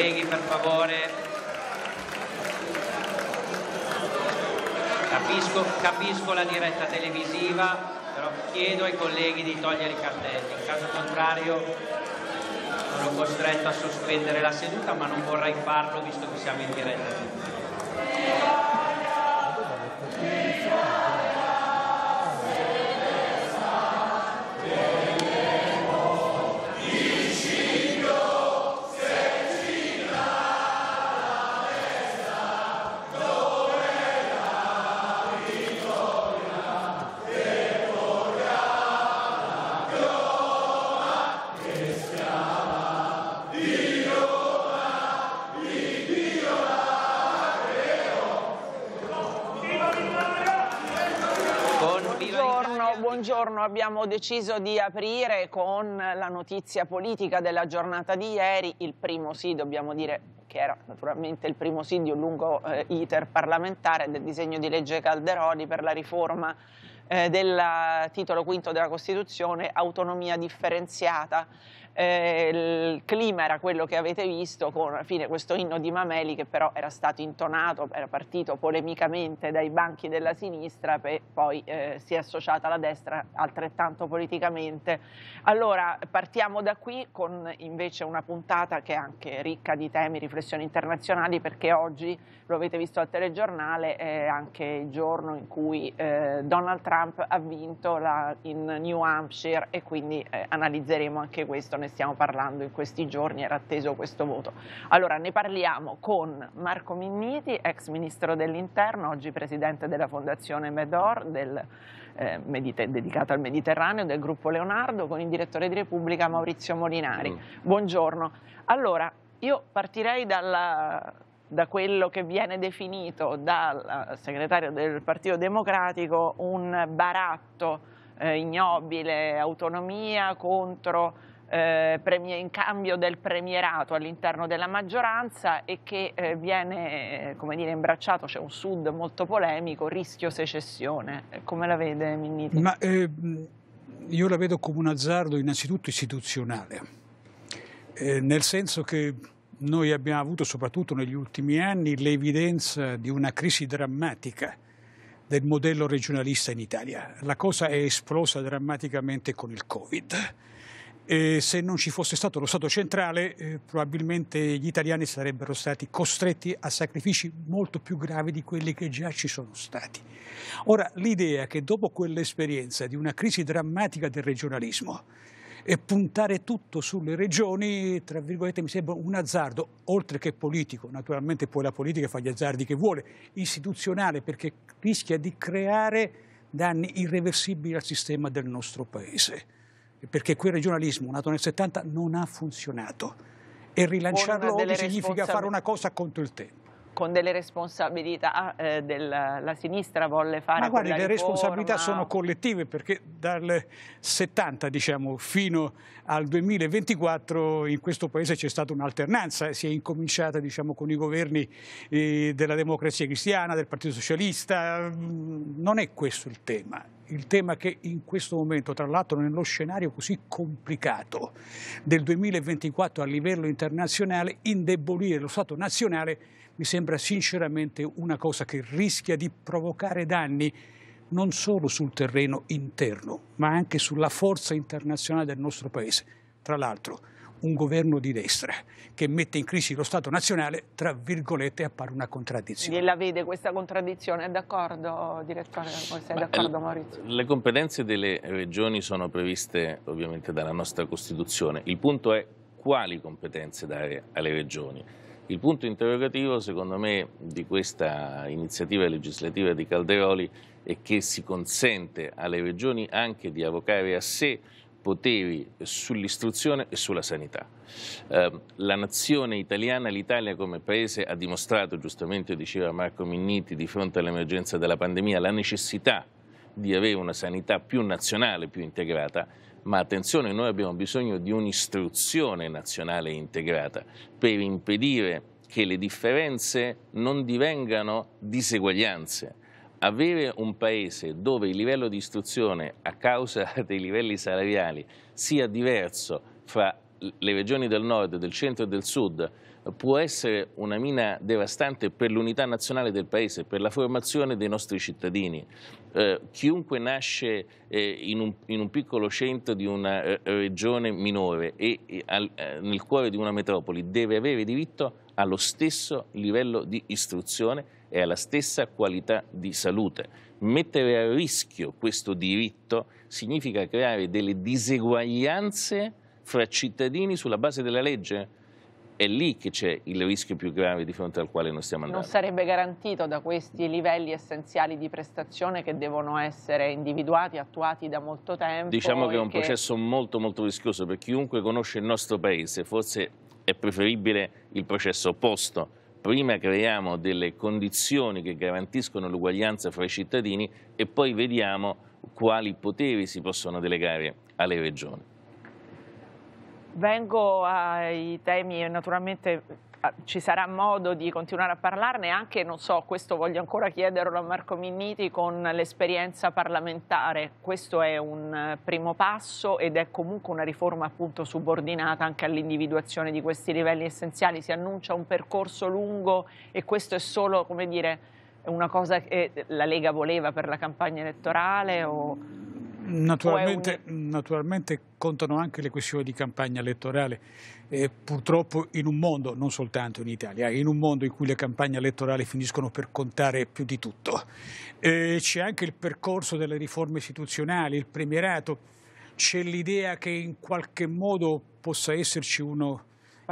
Colleghi, per favore. Capisco, capisco la diretta televisiva, però chiedo ai colleghi di togliere i cartelli. In caso contrario sono costretto a sospendere la seduta, ma non vorrei farlo visto che siamo in diretta. abbiamo deciso di aprire con la notizia politica della giornata di ieri, il primo sì, dobbiamo dire che era naturalmente il primo sì di un lungo eh, iter parlamentare del disegno di legge Calderoni per la riforma eh, del titolo quinto della Costituzione, autonomia differenziata eh, il clima era quello che avete visto con alla fine questo inno di Mameli che però era stato intonato, era partito polemicamente dai banchi della sinistra e poi eh, si è associata alla destra altrettanto politicamente. Allora partiamo da qui con invece una puntata che è anche ricca di temi, riflessioni internazionali perché oggi, lo avete visto al telegiornale, è anche il giorno in cui eh, Donald Trump ha vinto la, in New Hampshire e quindi eh, analizzeremo anche questo nel stiamo parlando in questi giorni, era atteso questo voto. Allora ne parliamo con Marco Minniti, ex ministro dell'interno, oggi presidente della fondazione Medor, del, eh, dedicato al Mediterraneo, del gruppo Leonardo, con il direttore di Repubblica Maurizio Molinari. Mm. Buongiorno. Allora, io partirei dalla, da quello che viene definito dal segretario del Partito Democratico un baratto eh, ignobile, autonomia contro eh, in cambio del premierato all'interno della maggioranza e che eh, viene come dire, imbracciato, c'è un sud molto polemico, rischio secessione. Come la vede Minniti? Ma, ehm, io la vedo come un azzardo innanzitutto istituzionale, eh, nel senso che noi abbiamo avuto soprattutto negli ultimi anni l'evidenza di una crisi drammatica del modello regionalista in Italia. La cosa è esplosa drammaticamente con il Covid e se non ci fosse stato lo Stato centrale, eh, probabilmente gli italiani sarebbero stati costretti a sacrifici molto più gravi di quelli che già ci sono stati. Ora, l'idea che dopo quell'esperienza di una crisi drammatica del regionalismo e puntare tutto sulle regioni, tra virgolette, mi sembra un azzardo, oltre che politico, naturalmente poi la politica fa gli azzardi che vuole, istituzionale, perché rischia di creare danni irreversibili al sistema del nostro Paese perché quel regionalismo nato nel 70 non ha funzionato e rilanciarlo oggi significa fare una cosa contro il tempo. Con delle responsabilità eh, della sinistra volle fare. Ma guardi, le riforma... responsabilità sono collettive perché dal 70 diciamo, fino al 2024 in questo paese c'è stata un'alternanza, si è incominciata diciamo, con i governi eh, della democrazia cristiana, del Partito Socialista, mm, non è questo il tema il tema che in questo momento, tra l'altro nello scenario così complicato del 2024 a livello internazionale, indebolire lo Stato nazionale mi sembra sinceramente una cosa che rischia di provocare danni non solo sul terreno interno, ma anche sulla forza internazionale del nostro Paese. Tra l'altro, un governo di destra che mette in crisi lo Stato nazionale, tra virgolette, appare una contraddizione. Gliela vede questa contraddizione? È d'accordo, direttore? Sei d'accordo, eh, Maurizio? Le competenze delle regioni sono previste ovviamente dalla nostra Costituzione. Il punto è quali competenze dare alle regioni. Il punto interrogativo, secondo me, di questa iniziativa legislativa di Calderoli è che si consente alle regioni anche di avocare a sé poteri sull'istruzione e sulla sanità. Eh, la nazione italiana, l'Italia come paese ha dimostrato, giustamente diceva Marco Minniti, di fronte all'emergenza della pandemia, la necessità di avere una sanità più nazionale, più integrata, ma attenzione, noi abbiamo bisogno di un'istruzione nazionale integrata per impedire che le differenze non divengano diseguaglianze avere un paese dove il livello di istruzione a causa dei livelli salariali sia diverso fra le regioni del nord, del centro e del sud può essere una mina devastante per l'unità nazionale del paese, per la formazione dei nostri cittadini. Eh, chiunque nasce eh, in, un, in, un, piccolo centro di una eh, regione minore e, e al, eh, nel cuore di una metropoli deve avere diritto allo stesso livello di istruzione e alla stessa qualità di salute. Mettere a rischio questo diritto significa creare delle diseguaglianze fra cittadini sulla base della legge. È lì che c'è il rischio più grave di fronte al quale noi stiamo andando. Non sarebbe garantito da questi livelli essenziali di prestazione che devono essere individuati, attuati da molto tempo. Diciamo che è un che... processo molto molto rischioso per chiunque conosce il nostro paese, forse è preferibile il processo opposto, prima creiamo delle condizioni che garantiscono l'uguaglianza fra i cittadini e poi vediamo quali poteri si possono delegare alle regioni. Vengo ai temi naturalmente ci sarà modo di continuare a parlarne anche, non so, questo voglio ancora chiederlo a Marco Minniti con l'esperienza parlamentare. Questo è un eh, primo passo ed è comunque una riforma appunto subordinata anche all'individuazione di questi livelli essenziali. Si annuncia un percorso lungo e questo è solo, come dire, una cosa che la Lega voleva per la campagna elettorale o... Naturalmente, un... naturalmente, contano anche le questioni di campagna elettorale, eh, purtroppo in un mondo, non soltanto in Italia, in un mondo in cui le campagne elettorali finiscono per contare più di tutto. Eh, c'è anche il percorso delle riforme istituzionali, il premierato, c'è l'idea che in qualche modo possa esserci uno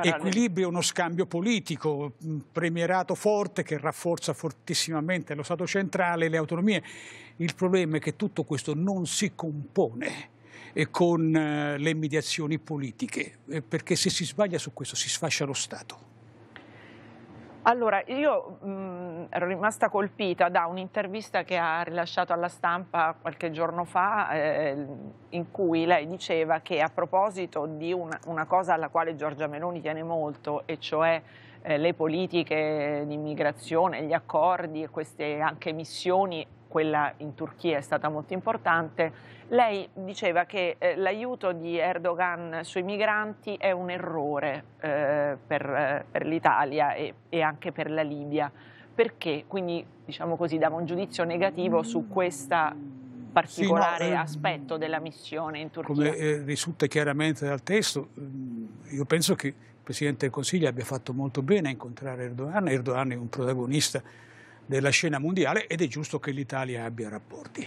equilibrio, uno scambio politico, un premierato forte che rafforza fortissimamente lo Stato centrale e le autonomie. Il problema è che tutto questo non si compone eh, con eh, le mediazioni politiche, eh, perché se si sbaglia su questo si sfascia lo Stato. Allora, io mh, mm, ero rimasta colpita da un'intervista che ha rilasciato alla stampa qualche giorno fa, eh, in cui lei diceva che a proposito di una, una, cosa alla quale Giorgia Meloni tiene molto, e cioè eh, le politiche di immigrazione, gli accordi e queste anche missioni quella in Turchia è stata molto importante, lei diceva che eh, l'aiuto di Erdogan sui migranti è un errore eh, per, eh, per l'Italia e, e, anche per la Libia, perché quindi diciamo così dava un giudizio negativo su questo particolare sì, no, eh, aspetto della missione in Turchia. Come eh, risulta chiaramente dal testo, mm, io penso che il Presidente del Consiglio abbia fatto molto bene a incontrare Erdogan, Erdogan è un protagonista della scena mondiale ed è giusto che l'Italia abbia rapporti.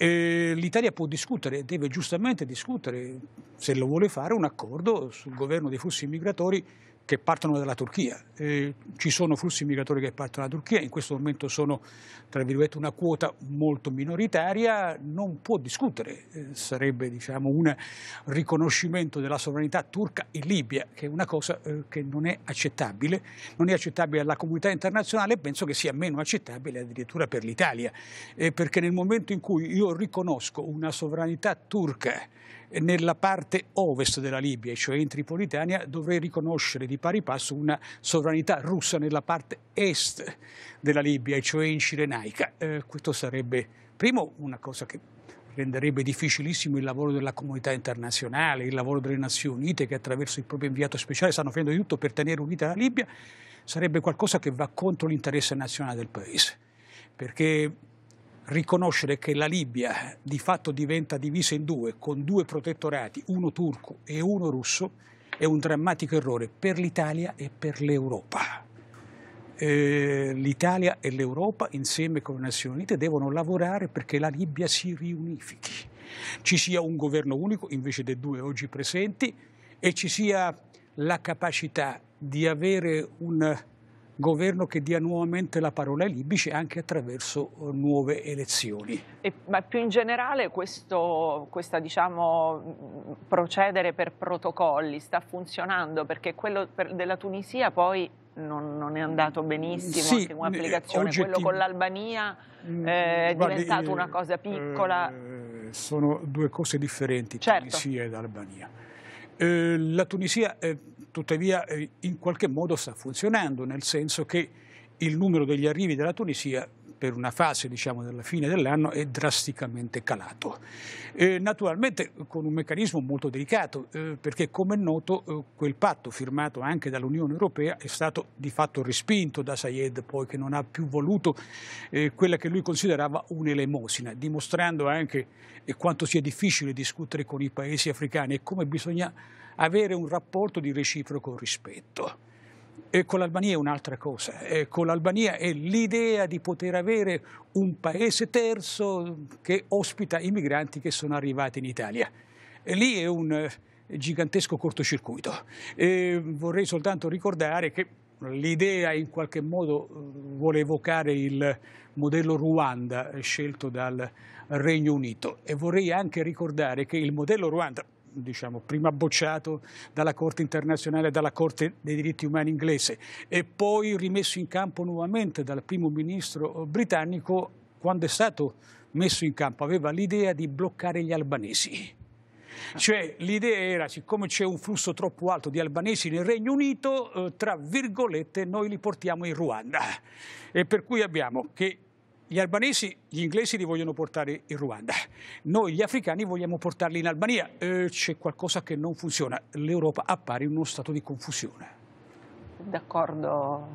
L'Italia può discutere, deve giustamente discutere, se lo vuole fare, un accordo sul governo dei flussi migratori che partono dalla Turchia. Eh, ci sono flussi migratori che partono dalla Turchia, in questo momento sono tra virgolette una quota molto minoritaria, non può discutere, eh, sarebbe diciamo, un riconoscimento della sovranità turca in Libia, che è una cosa eh, che non è accettabile, non è accettabile alla comunità internazionale e penso che sia meno accettabile addirittura per l'Italia, eh, perché nel momento in cui io riconosco una sovranità turca nella parte ovest della Libia, cioè in Tripolitania, dovrei riconoscere di pari passo una sovranità russa nella parte est della Libia, cioè in Cirenaica. Eh, questo sarebbe, primo, una cosa che renderebbe difficilissimo il lavoro della comunità internazionale, il lavoro delle Nazioni Unite che attraverso il proprio inviato speciale stanno facendo di tutto per tenere unita la Libia, sarebbe qualcosa che va contro l'interesse nazionale del Paese, perché riconoscere che la Libia di fatto diventa divisa in due, con due protettorati, uno turco e uno russo, è un drammatico errore per l'Italia e per l'Europa. Eh, L'Italia e l'Europa, insieme con le Nazioni Unite, devono lavorare perché la Libia si riunifichi, ci sia un governo unico invece dei due oggi presenti e ci sia la capacità di avere un governo che dia nuovamente la parola ai libici anche attraverso eh, nuove elezioni. E, ma più in generale questo questa, diciamo, mm, procedere per protocolli sta funzionando perché quello per, della Tunisia poi non, non, è andato benissimo sì, anche un'applicazione, eh, quello con l'Albania mm, eh, è guardi, diventato eh, una cosa piccola. Eh, sono due cose differenti, certo. Tunisia ed Albania. Eh, la Tunisia tuttavia eh, in qualche modo sta funzionando, nel senso che il numero degli arrivi dalla Tunisia per una fase diciamo, della fine dell'anno è drasticamente calato. Eh, naturalmente con un meccanismo molto delicato eh, perché come è noto eh, quel patto firmato anche dall'Unione Europea è stato di fatto respinto da Sayed poi che non ha più voluto eh, quella che lui considerava un'elemosina, dimostrando anche eh, quanto sia difficile discutere con i paesi africani e come bisogna avere un rapporto di reciproco rispetto. E con l'Albania è un'altra cosa. E con l'Albania è l'idea di poter avere un paese terzo che ospita i migranti che sono arrivati in Italia. E lì è un eh, gigantesco cortocircuito. E vorrei soltanto ricordare che l'idea in qualche modo eh, vuole evocare il modello Ruanda eh, scelto dal Regno Unito e vorrei anche ricordare che il modello Ruanda diciamo, prima bocciato dalla Corte internazionale e dalla Corte dei diritti umani inglese e poi rimesso in campo nuovamente dal primo ministro eh, britannico quando è stato messo in campo aveva l'idea di bloccare gli albanesi. Ah. Cioè l'idea era, siccome c'è un flusso troppo alto di albanesi nel Regno Unito, eh, tra virgolette noi li portiamo in Ruanda. E per cui abbiamo che gli albanesi, gli inglesi li vogliono portare in Ruanda, noi gli africani vogliamo portarli in Albania. Eh, c'è qualcosa che non funziona, l'Europa appare in uno stato di confusione. D'accordo.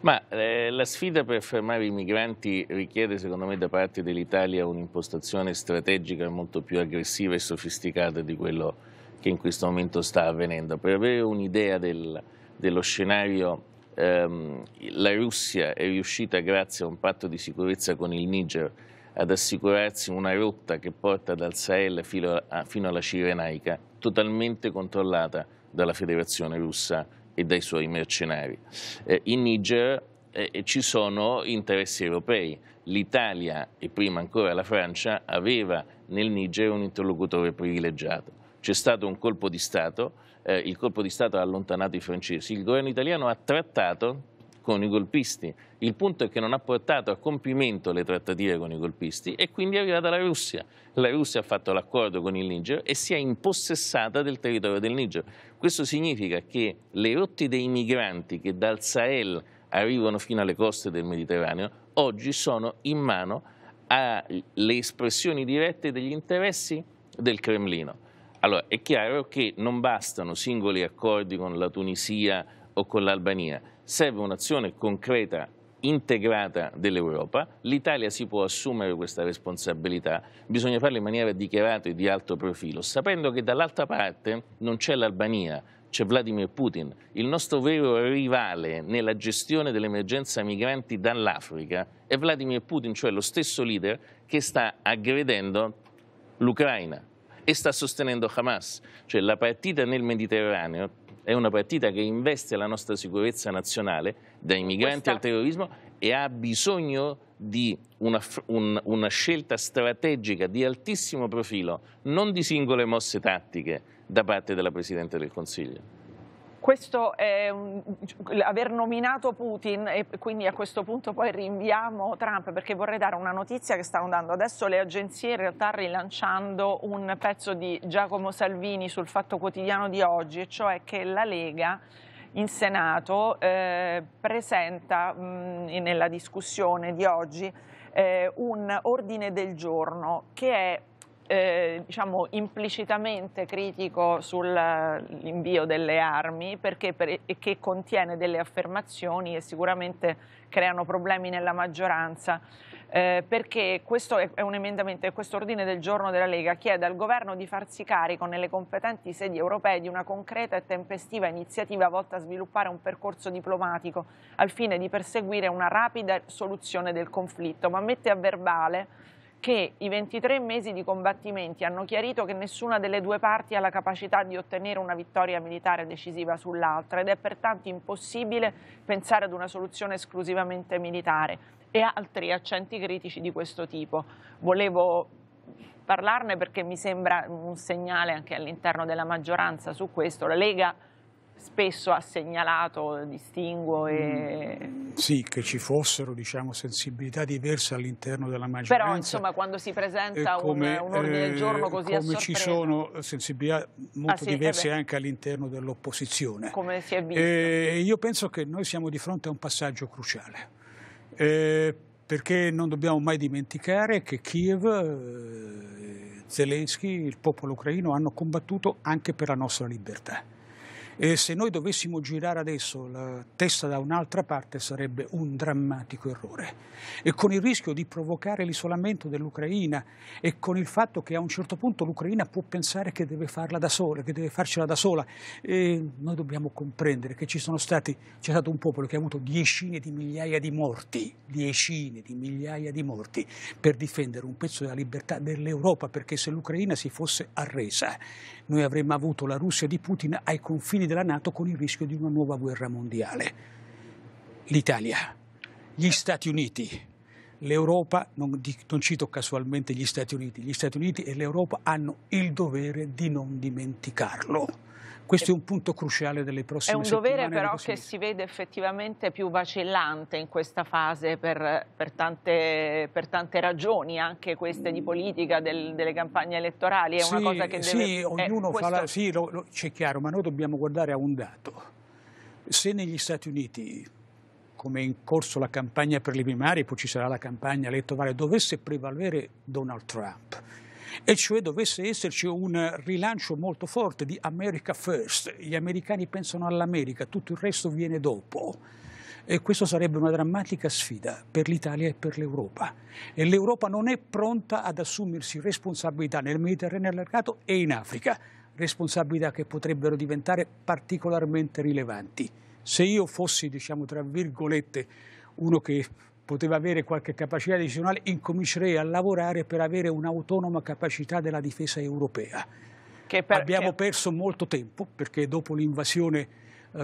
Ma eh, la sfida per fermare i migranti richiede secondo me da parte dell'Italia un'impostazione strategica molto più aggressiva e sofisticata di quello che in questo momento sta avvenendo. Per avere un'idea del, dello scenario ehm, la Russia è riuscita, grazie a un patto di sicurezza con il Niger, ad assicurarsi una rotta che porta dal Sahel fino, a, fino alla Cirenaica, totalmente controllata dalla Federazione russa e dai suoi mercenari. Eh, in Niger eh, eh, ci sono interessi europei. L'Italia e prima ancora la Francia aveva nel Niger un interlocutore privilegiato. C'è stato un colpo di Stato eh, il colpo di Stato ha allontanato i francesi, il governo italiano ha trattato con i golpisti. Il punto è che non ha portato a compimento le trattative con i golpisti e quindi è arrivata la Russia. La Russia ha fatto l'accordo con il Niger e si è impossessata del territorio del Niger. Questo significa che le rotte dei migranti che dal Sahel arrivano fino alle coste del Mediterraneo oggi sono in mano alle espressioni dirette degli interessi del Cremlino. Allora, è chiaro che non bastano singoli accordi con la Tunisia o con l'Albania, serve un'azione concreta integrata dell'Europa, l'Italia si può assumere questa responsabilità, bisogna farla in maniera dichiarata e di alto profilo, sapendo che dall'altra parte non c'è l'Albania, c'è Vladimir Putin, il nostro vero rivale nella gestione dell'emergenza migranti dall'Africa è Vladimir Putin, cioè lo stesso leader che sta aggredendo l'Ucraina e sta sostenendo Hamas. Cioè la partita nel Mediterraneo è una partita che investe la nostra sicurezza nazionale, dai migranti Questa... al terrorismo, e ha bisogno di una, un, una scelta strategica di altissimo profilo, non di singole mosse tattiche da parte della Presidente del Consiglio questo è un, cioè, aver nominato Putin e quindi a questo punto poi rinviamo Trump perché vorrei dare una notizia che stanno dando adesso le agenzie in realtà rilanciando un pezzo di Giacomo Salvini sul Fatto Quotidiano di oggi e cioè che la Lega in Senato eh, presenta mh, nella discussione di oggi eh, un ordine del giorno che è eh, diciamo, implicitamente critico sull'invio eh, delle armi perché per, che contiene delle affermazioni che sicuramente creano problemi nella maggioranza eh, perché questo è, un emendamento e questo ordine del giorno della Lega chiede al governo di farsi carico nelle competenti sedi europee di una concreta e tempestiva iniziativa volta a sviluppare un percorso diplomatico al fine di perseguire una rapida soluzione del conflitto ma mette a verbale che i 23 mesi di combattimenti hanno chiarito che nessuna delle due parti ha la capacità di ottenere una vittoria militare decisiva sull'altra ed è pertanto impossibile pensare ad una soluzione esclusivamente militare e altri accenti critici di questo tipo. Volevo parlarne perché mi sembra un segnale anche all'interno della maggioranza su questo. La Lega spesso ha segnalato distinguo e... Mm, sì, che ci fossero diciamo, sensibilità diverse all'interno della maggioranza. Però insomma quando si presenta eh, come, un, un, ordine del giorno eh, così come a Come ci sono eh, sensibilità molto ah, sì, diverse anche all'interno dell'opposizione. Come si è visto. E io penso che noi siamo di fronte a un passaggio cruciale. Eh, perché non dobbiamo mai dimenticare che Kiev, Zelensky, il popolo ucraino hanno combattuto anche per la nostra libertà. E se noi dovessimo girare adesso la testa da un'altra parte sarebbe un drammatico errore. E con il rischio di provocare l'isolamento dell'Ucraina e con il fatto che a un certo punto l'Ucraina può pensare che deve farla da sola, che deve farcela da sola, e noi dobbiamo comprendere che ci sono stati, c'è stato un popolo che ha avuto decine di migliaia di morti, diecine di migliaia di morti per difendere un pezzo della libertà dell'Europa, perché se l'Ucraina si fosse arresa noi avremmo avuto la Russia di Putin ai confini della Nato con il rischio di una nuova guerra mondiale. L'Italia, gli Stati Uniti, l'Europa, non, non, cito casualmente gli Stati Uniti, gli Stati Uniti e l'Europa hanno il dovere di non dimenticarlo. Questo è un punto cruciale delle prossime settimane. È un dovere però che si vede effettivamente più vacillante in questa fase per, per, tante, per tante, ragioni, anche queste di politica, del, delle campagne elettorali. È sì, una cosa che deve... Sì, ognuno questo... Eh, fa la... Sì, c'è chiaro, ma noi dobbiamo guardare a un dato. Se negli Stati Uniti come è in corso la campagna per le primarie, poi ci sarà la campagna elettorale, dovesse prevalere Donald Trump, e cioè dovesse esserci un rilancio molto forte di America First, gli americani pensano all'America, tutto il resto viene dopo. E questo sarebbe una drammatica sfida per l'Italia e per l'Europa. E l'Europa non è pronta ad assumersi responsabilità nel Mediterraneo allargato e in Africa, responsabilità che potrebbero diventare particolarmente rilevanti. Se io fossi, diciamo tra virgolette, uno che poteva avere qualche capacità decisionale, incomincerei a lavorare per avere un'autonoma capacità della difesa europea. Per... Abbiamo perso molto tempo perché dopo l'invasione eh,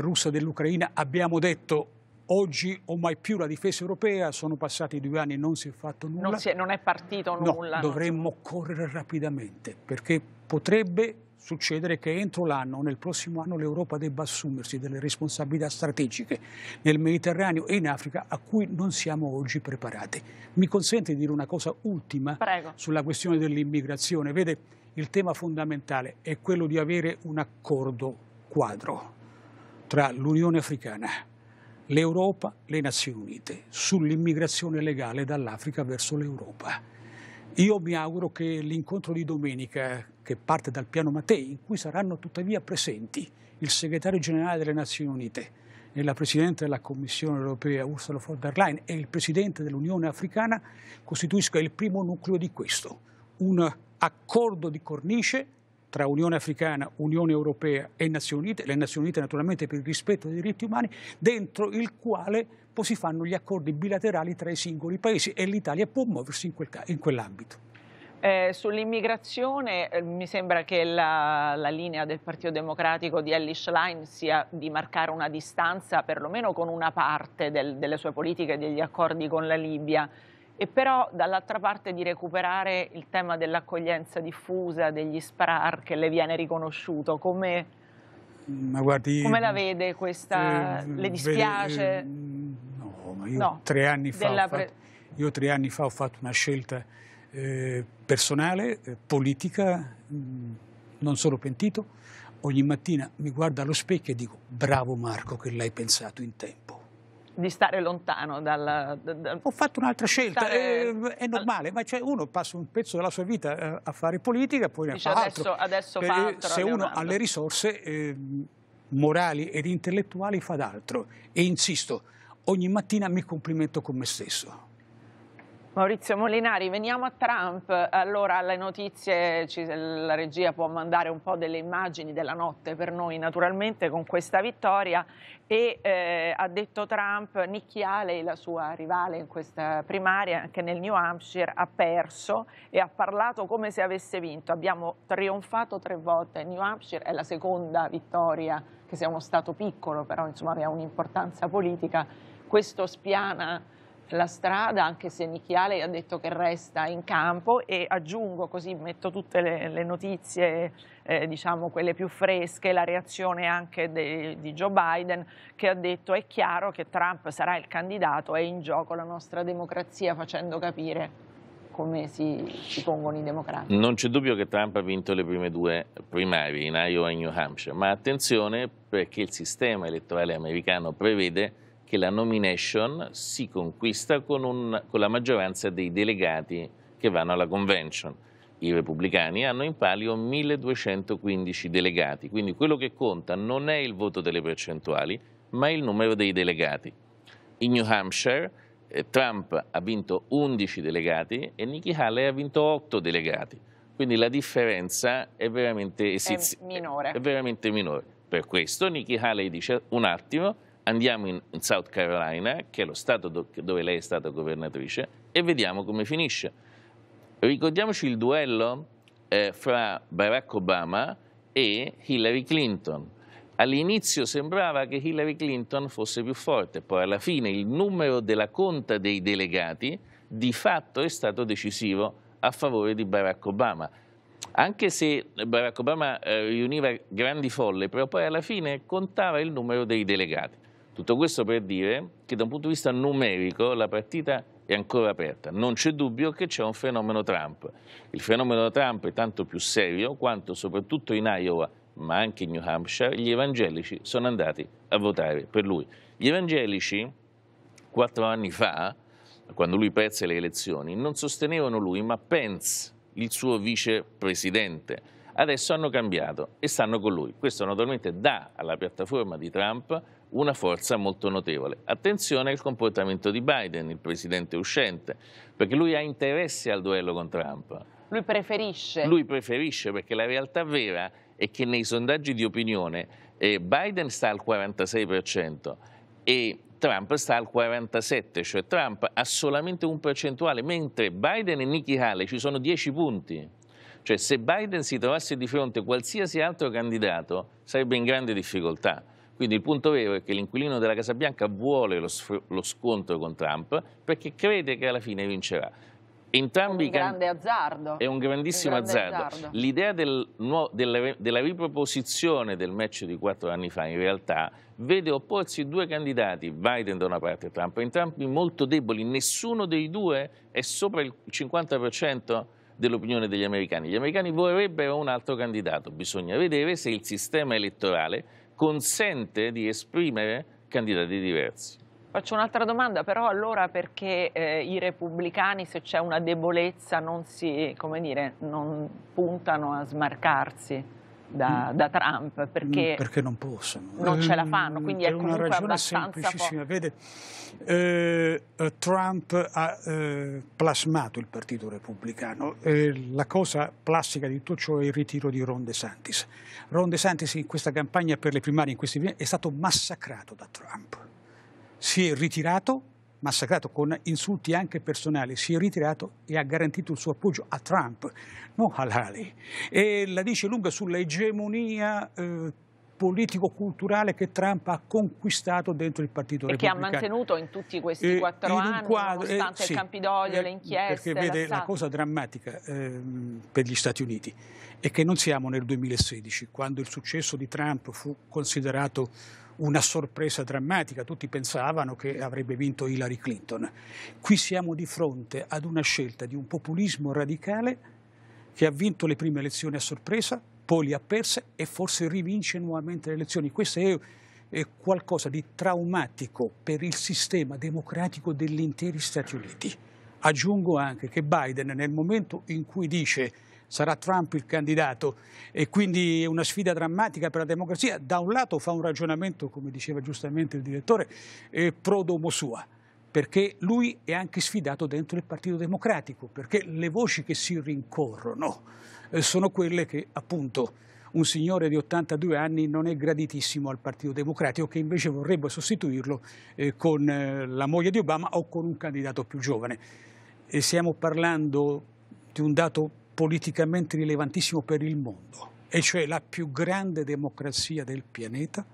russa dell'Ucraina abbiamo detto oggi o mai più la difesa europea, sono passati due anni e non si è fatto nulla. Non, è, non è partito nulla. No, dovremmo correre rapidamente perché potrebbe succedere che entro l'anno, o nel prossimo anno, l'Europa debba assumersi delle responsabilità strategiche nel Mediterraneo e in Africa a cui non siamo oggi preparati. Mi consente di dire una cosa ultima Prego. sulla questione dell'immigrazione. Vede, il tema fondamentale è quello di avere un accordo quadro tra l'Unione Africana, l'Europa, le Nazioni Unite sull'immigrazione legale dall'Africa verso l'Europa io mi auguro che l'incontro di domenica, che parte dal piano Mattei, in cui saranno tuttavia presenti il segretario generale delle Nazioni Unite e la Presidente della Commissione europea Ursula von der Leyen e il Presidente dell'Unione Africana, costituisca il primo nucleo di questo, un accordo di cornice tra Unione Africana, Unione Europea e Nazioni Unite, le Nazioni Unite naturalmente per il rispetto dei diritti umani, dentro il quale poi si fanno gli accordi bilaterali tra i singoli paesi e l'Italia può muoversi in, quel, in quell'ambito. Eh, Sull'immigrazione eh, mi sembra che la, la, linea del Partito Democratico di Ellie Schlein sia di marcare una distanza perlomeno con una parte del, delle sue politiche e degli accordi con la Libia e però dall'altra parte di recuperare il tema dell'accoglienza diffusa, degli SPRAR che le viene riconosciuto. Come, ma guardi... Come la vede questa? Eh, Le dispiace? Eh, no, ma io, no, tre anni fa della... fatto, io tre anni fa ho fatto una scelta eh, personale, eh, politica, mh, mm, non sono pentito. Ogni mattina mi guardo allo specchio e dico bravo Marco che l'hai pensato in tempo di stare lontano dal... dal Ho fatto un'altra scelta, stare... eh, è, normale, al... ma cioè uno passa un pezzo della sua vita eh, a fare politica, poi Dice, fa adesso, altro. Adesso fa altro, eh, se uno ha le risorse eh, morali ed intellettuali fa d'altro. E insisto, ogni mattina mi complimento con me stesso. Maurizio Molinari, veniamo a Trump. Allora, alle notizie ci, la regia può mandare un po' delle immagini della notte per noi, naturalmente, con questa vittoria. E eh, ha detto Trump, Nikki Haley, la sua rivale in questa primaria, anche nel New Hampshire, ha perso e ha parlato come se avesse vinto. Abbiamo trionfato tre volte. in New Hampshire è la seconda vittoria, che sia uno stato piccolo, però insomma aveva un'importanza politica. Questo spiana la strada, anche se Nichiale ha detto che resta in campo e aggiungo così metto tutte le, le notizie, eh, diciamo quelle più fresche, la reazione anche de, di Joe Biden che ha detto è chiaro che Trump sarà il candidato, è in gioco la nostra democrazia facendo capire come si, si pongono i democratici. Non c'è dubbio che Trump ha vinto le prime due primarie in Iowa e New Hampshire, ma attenzione perché il sistema elettorale americano prevede che la nomination si conquista con, un, con la maggioranza dei delegati che vanno alla convention. I repubblicani hanno in palio 1215 delegati, quindi quello che conta non è il voto delle percentuali, ma il numero dei delegati. In New Hampshire eh, Trump ha vinto 11 delegati e Nikki Haley ha vinto 8 delegati, quindi la differenza è veramente, è minore. È veramente minore. Per questo Nikki Haley dice un attimo andiamo in South Carolina, che è lo stato do dove lei è stata governatrice, e vediamo come finisce. Ricordiamoci il duello eh, fra Barack Obama e Hillary Clinton. All'inizio sembrava che Hillary Clinton fosse più forte, poi alla fine il numero della conta dei delegati di fatto è stato decisivo a favore di Barack Obama. Anche se Barack Obama eh, riuniva grandi folle, però poi alla fine contava il numero dei delegati. Tutto questo per dire che da un punto di vista numerico la partita è ancora aperta. Non c'è dubbio che c'è un fenomeno Trump. Il fenomeno Trump è tanto più serio quanto soprattutto in Iowa, ma anche in New Hampshire, gli evangelici sono andati a votare per lui. Gli evangelici, quattro anni fa, quando lui perse le elezioni, non sostenevano lui, ma Pence, il suo vicepresidente. Adesso hanno cambiato e stanno con lui. Questo naturalmente dà alla piattaforma di Trump una forza molto notevole. Attenzione al comportamento di Biden, il presidente uscente, perché lui ha interesse al duello con Trump. Lui preferisce. Lui preferisce perché la realtà vera è che nei sondaggi di opinione eh, Biden sta al 46% e Trump sta al 47%, cioè Trump ha solamente un percentuale, mentre Biden e Nikki Haley ci sono 10 punti. Cioè se Biden si trovasse di fronte a qualsiasi altro candidato sarebbe in grande difficoltà. Quindi il punto vero è che l'inquilino della Casa Bianca vuole lo, lo scontro con Trump perché crede che alla fine vincerà. Entrambi è un grande azzardo. È un grandissimo un grande azzardo. azzardo. L'idea del, della, della, riproposizione del match di quattro anni fa in realtà vede opporsi due candidati, Biden da una parte e Trump, entrambi molto deboli. Nessuno dei due è sopra il 50% dell'opinione degli americani. Gli americani vorrebbero un altro candidato. Bisogna vedere se il sistema elettorale consente di esprimere candidati diversi. Faccio un'altra domanda, però allora perché eh, i repubblicani se c'è una debolezza non, si, dire, non puntano a smarcarsi? da, mm. da Trump perché, mm, perché, non possono. Non ce la eh, fanno, quindi è comunque una ragione semplicissima. Vede, eh, Trump ha eh, plasmato il Partito Repubblicano. Eh, la cosa classica di tutto ciò è il ritiro di Ron DeSantis. Ron DeSantis in questa campagna per le primarie in questi, è stato massacrato da Trump. Si è ritirato massacrato con insulti anche personali, si è ritirato e ha garantito il suo appoggio a Trump, non all'Ali. E la dice lunga sull'egemonia eh, politico-culturale che Trump ha conquistato dentro il Partito e Repubblicano. E che ha mantenuto in tutti questi eh, quattro eh, anni, quadro, eh, nonostante eh, sì, il Campidoglio, eh, le inchieste, Perché vede, la, la cosa drammatica ehm, per gli Stati Uniti è che non siamo nel 2016, quando il successo di Trump fu considerato una sorpresa drammatica, tutti pensavano che avrebbe vinto Hillary Clinton. Qui siamo di fronte ad una scelta di un populismo radicale che ha vinto le prime elezioni a sorpresa, poi le ha perse e forse rivince nuovamente le elezioni. Questo è, è qualcosa di traumatico per il sistema democratico degli interi Stati Uniti. Aggiungo anche che Biden nel momento in cui dice sarà Trump il candidato e quindi è una sfida drammatica per la democrazia. Da un lato fa un ragionamento, come diceva giustamente il direttore, eh, pro domo sua, perché lui è anche sfidato dentro il Partito Democratico, perché le voci che si rincorrono eh, sono quelle che appunto un signore di 82 anni non è graditissimo al Partito Democratico che invece vorrebbe sostituirlo eh, con eh, la moglie di Obama o con un candidato più giovane. E stiamo parlando di un dato politicamente rilevantissimo per il mondo, e cioè la più grande democrazia del pianeta,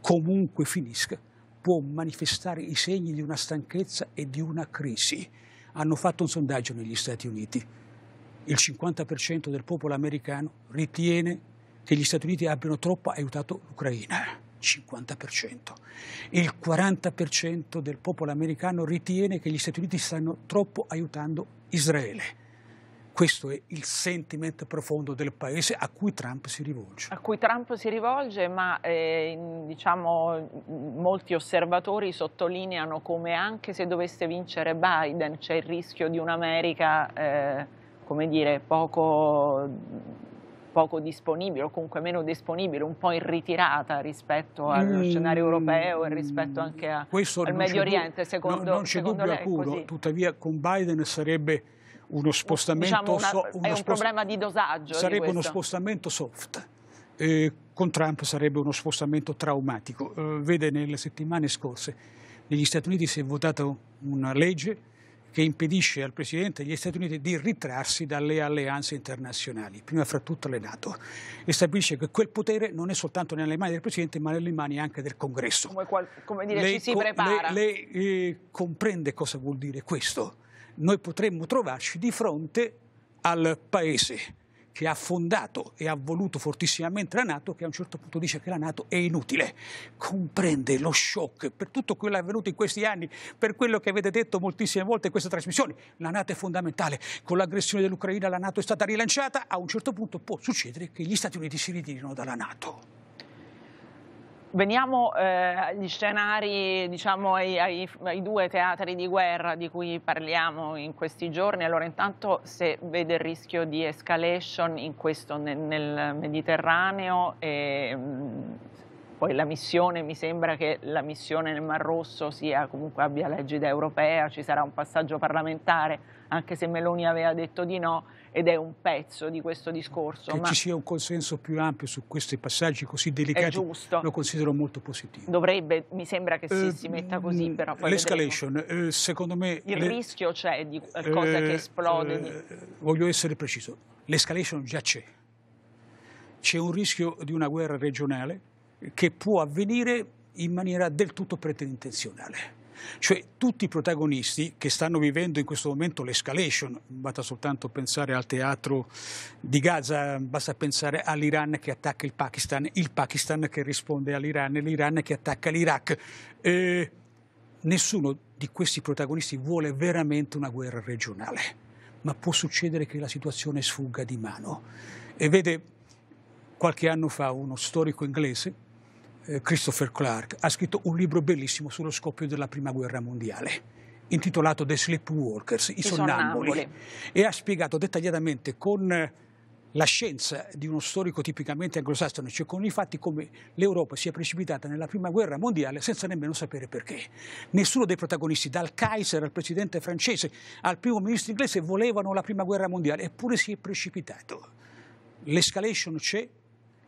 comunque finisca, può manifestare i segni di una stanchezza e di una crisi. Hanno fatto un sondaggio negli Stati Uniti. Il 50% del popolo americano ritiene che gli Stati Uniti abbiano troppo aiutato l'Ucraina. 50%. Il 40% del popolo americano ritiene che gli Stati Uniti stanno troppo aiutando Israele questo è il sentimento profondo del paese a cui Trump si rivolge. A cui Trump si rivolge, ma eh, diciamo, molti osservatori sottolineano come anche se dovesse vincere Biden c'è il rischio di un'America, eh, poco, poco disponibile o comunque meno disponibile, un po' in ritirata rispetto allo mm, scenario europeo e rispetto anche a, al Medio Oriente, secondo, no, non secondo lei. non c'è dubbio alcuno, tuttavia con Biden sarebbe uno diciamo spostamento... Diciamo una, è un problema di dosaggio. Sarebbe di uno spostamento soft. Eh, con Trump sarebbe uno spostamento traumatico. Eh, vede, nelle settimane scorse negli Stati Uniti si è votata una legge che impedisce al Presidente degli Stati Uniti di ritrarsi dalle alleanze internazionali, prima fra tutte le Nato, e stabilisce che quel potere non è soltanto nelle mani del Presidente, ma nelle mani anche del Congresso. Come, qual, come dire, lei, ci si prepara. Lei, lei eh, comprende cosa vuol dire questo? noi potremmo trovarci di fronte al paese che ha fondato e ha voluto fortissimamente la Nato, che a un certo punto dice che la Nato è inutile. Comprende lo shock per tutto quello che è avvenuto in questi anni, per quello che avete detto moltissime volte in questa trasmissione. La Nato è fondamentale. Con l'aggressione dell'Ucraina la Nato è stata rilanciata. A un certo punto può succedere che gli Stati Uniti si ritirino dalla Nato. Veniamo eh, agli scenari, diciamo, ai, ai, ai, due teatri di guerra di cui parliamo in questi giorni. Allora, intanto se vede il rischio di escalation in questo, nel, nel Mediterraneo, e, ehm, mh, poi la missione, mi sembra che la missione nel Mar Rosso sia, comunque abbia legge europea, ci sarà un passaggio parlamentare, anche se Meloni aveva detto di no ed è un pezzo di questo discorso. Che ma... ci sia un consenso più ampio su questi passaggi così delicati lo considero molto positivo. Dovrebbe, mi sembra che si, eh, si metta così mm, però. L'escalation, eh, secondo me... Il le... rischio c'è di qualcosa eh, che esplode. Di... Eh, voglio essere preciso, l'escalation già c'è. C'è un rischio di una guerra regionale che può avvenire in maniera del tutto preterintenzionale cioè tutti i protagonisti che stanno vivendo in questo momento l'escalation, basta soltanto pensare al teatro di Gaza, basta pensare all'Iran che attacca il Pakistan, il Pakistan che risponde all'Iran, l'Iran che attacca l'Iraq. nessuno di questi protagonisti vuole veramente una guerra regionale, ma può succedere che la situazione sfugga di mano. E vede, qualche anno fa uno storico inglese, eh, Christopher Clark, ha scritto un libro bellissimo sullo scoppio della Prima Guerra Mondiale intitolato The Sleepwalkers, i, I sonnambuli, e ha spiegato dettagliatamente con eh, la scienza di uno storico tipicamente anglosassone, cioè con i fatti come l'Europa si è precipitata nella prima guerra mondiale senza nemmeno sapere perché. Nessuno dei protagonisti, dal Kaiser al presidente francese al primo ministro inglese, volevano la prima guerra mondiale, eppure si è precipitato. L'escalation c'è,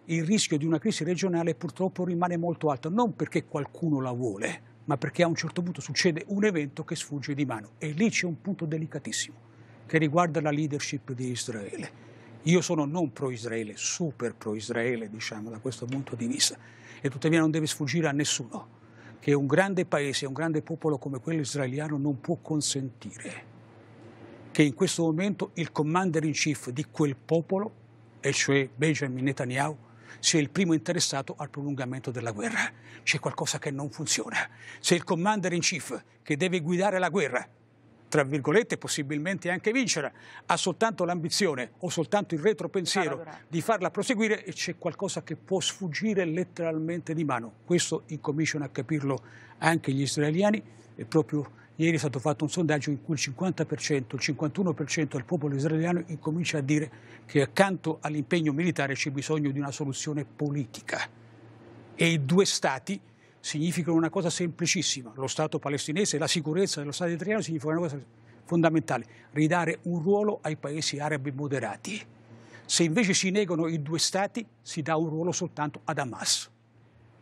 il rischio di una crisi regionale purtroppo rimane molto alto, non perché qualcuno la vuole, ma perché a un certo punto succede un evento che sfugge di mano. E lì c'è un punto delicatissimo che riguarda la leadership di Israele. Io sono non pro-Israele, super pro-Israele, diciamo, da questo punto di vista. E tuttavia non deve sfuggire a nessuno che un grande paese, un grande popolo come quello israeliano non può consentire che in questo momento il commander in chief di quel popolo, e cioè Benjamin Netanyahu, sia il primo interessato al prolungamento della guerra. C'è qualcosa che non funziona. Se il commander in chief, che deve guidare la guerra, tra virgolette, possibilmente anche vincere, ha soltanto l'ambizione o soltanto il retropensiero di farla proseguire e c'è qualcosa che può sfuggire letteralmente di mano. Questo incominciano a capirlo anche gli israeliani e proprio Ieri è stato fatto un sondaggio in cui il 50%, il 51% del popolo israeliano incomincia a dire che accanto all'impegno militare c'è bisogno di una soluzione politica. E i due stati significano una cosa semplicissima. Lo Stato palestinese e la sicurezza dello Stato italiano significano una cosa fondamentale, ridare un ruolo ai paesi arabi moderati. Se invece si negano i due Stati, si dà un ruolo soltanto ad Hamas.